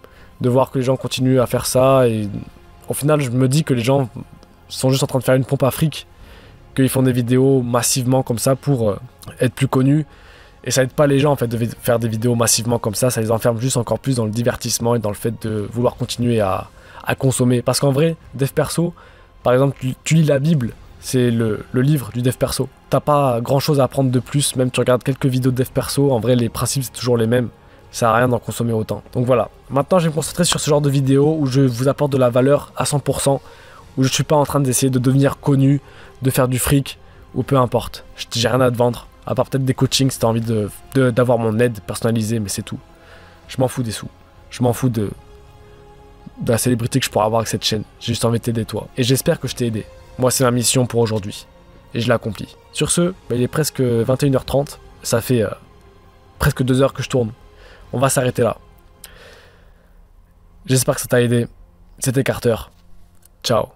de voir que les gens continuent à faire ça et au final, je me dis que les gens sont juste en train de faire une pompe à fric, qu'ils font des vidéos massivement comme ça pour euh, être plus connus. Et ça n'aide pas les gens en fait de faire des vidéos massivement comme ça, ça les enferme juste encore plus dans le divertissement et dans le fait de vouloir continuer à, consommer. Parce qu'en vrai, dev perso, par exemple, tu, lis la Bible, c'est le, livre du dev perso. T'as pas grand chose à apprendre de plus, même tu regardes quelques vidéos de dev perso, en vrai les principes c'est toujours les mêmes ça sert rien d'en consommer autant. Donc voilà, maintenant je vais me concentrer sur ce genre de vidéo où je vous apporte de la valeur à 100%, où je suis pas en train d'essayer de devenir connu, de faire du fric, ou peu importe. J'ai rien à te vendre, à part peut-être des coachings si t'as envie d'avoir de, mon aide personnalisée, mais c'est tout. Je m'en fous des sous, je m'en fous de, la célébrité que je pourrais avoir avec cette chaîne, j'ai juste envie de t'aider toi, et j'espère que je t'ai aidé. Moi c'est ma mission pour aujourd'hui, et je l'accomplis. Sur ce, bah, il est presque 21h30, ça fait euh, presque deux heures que je tourne on va s'arrêter là. J'espère que ça t'a aidé. C'était Carter. Ciao.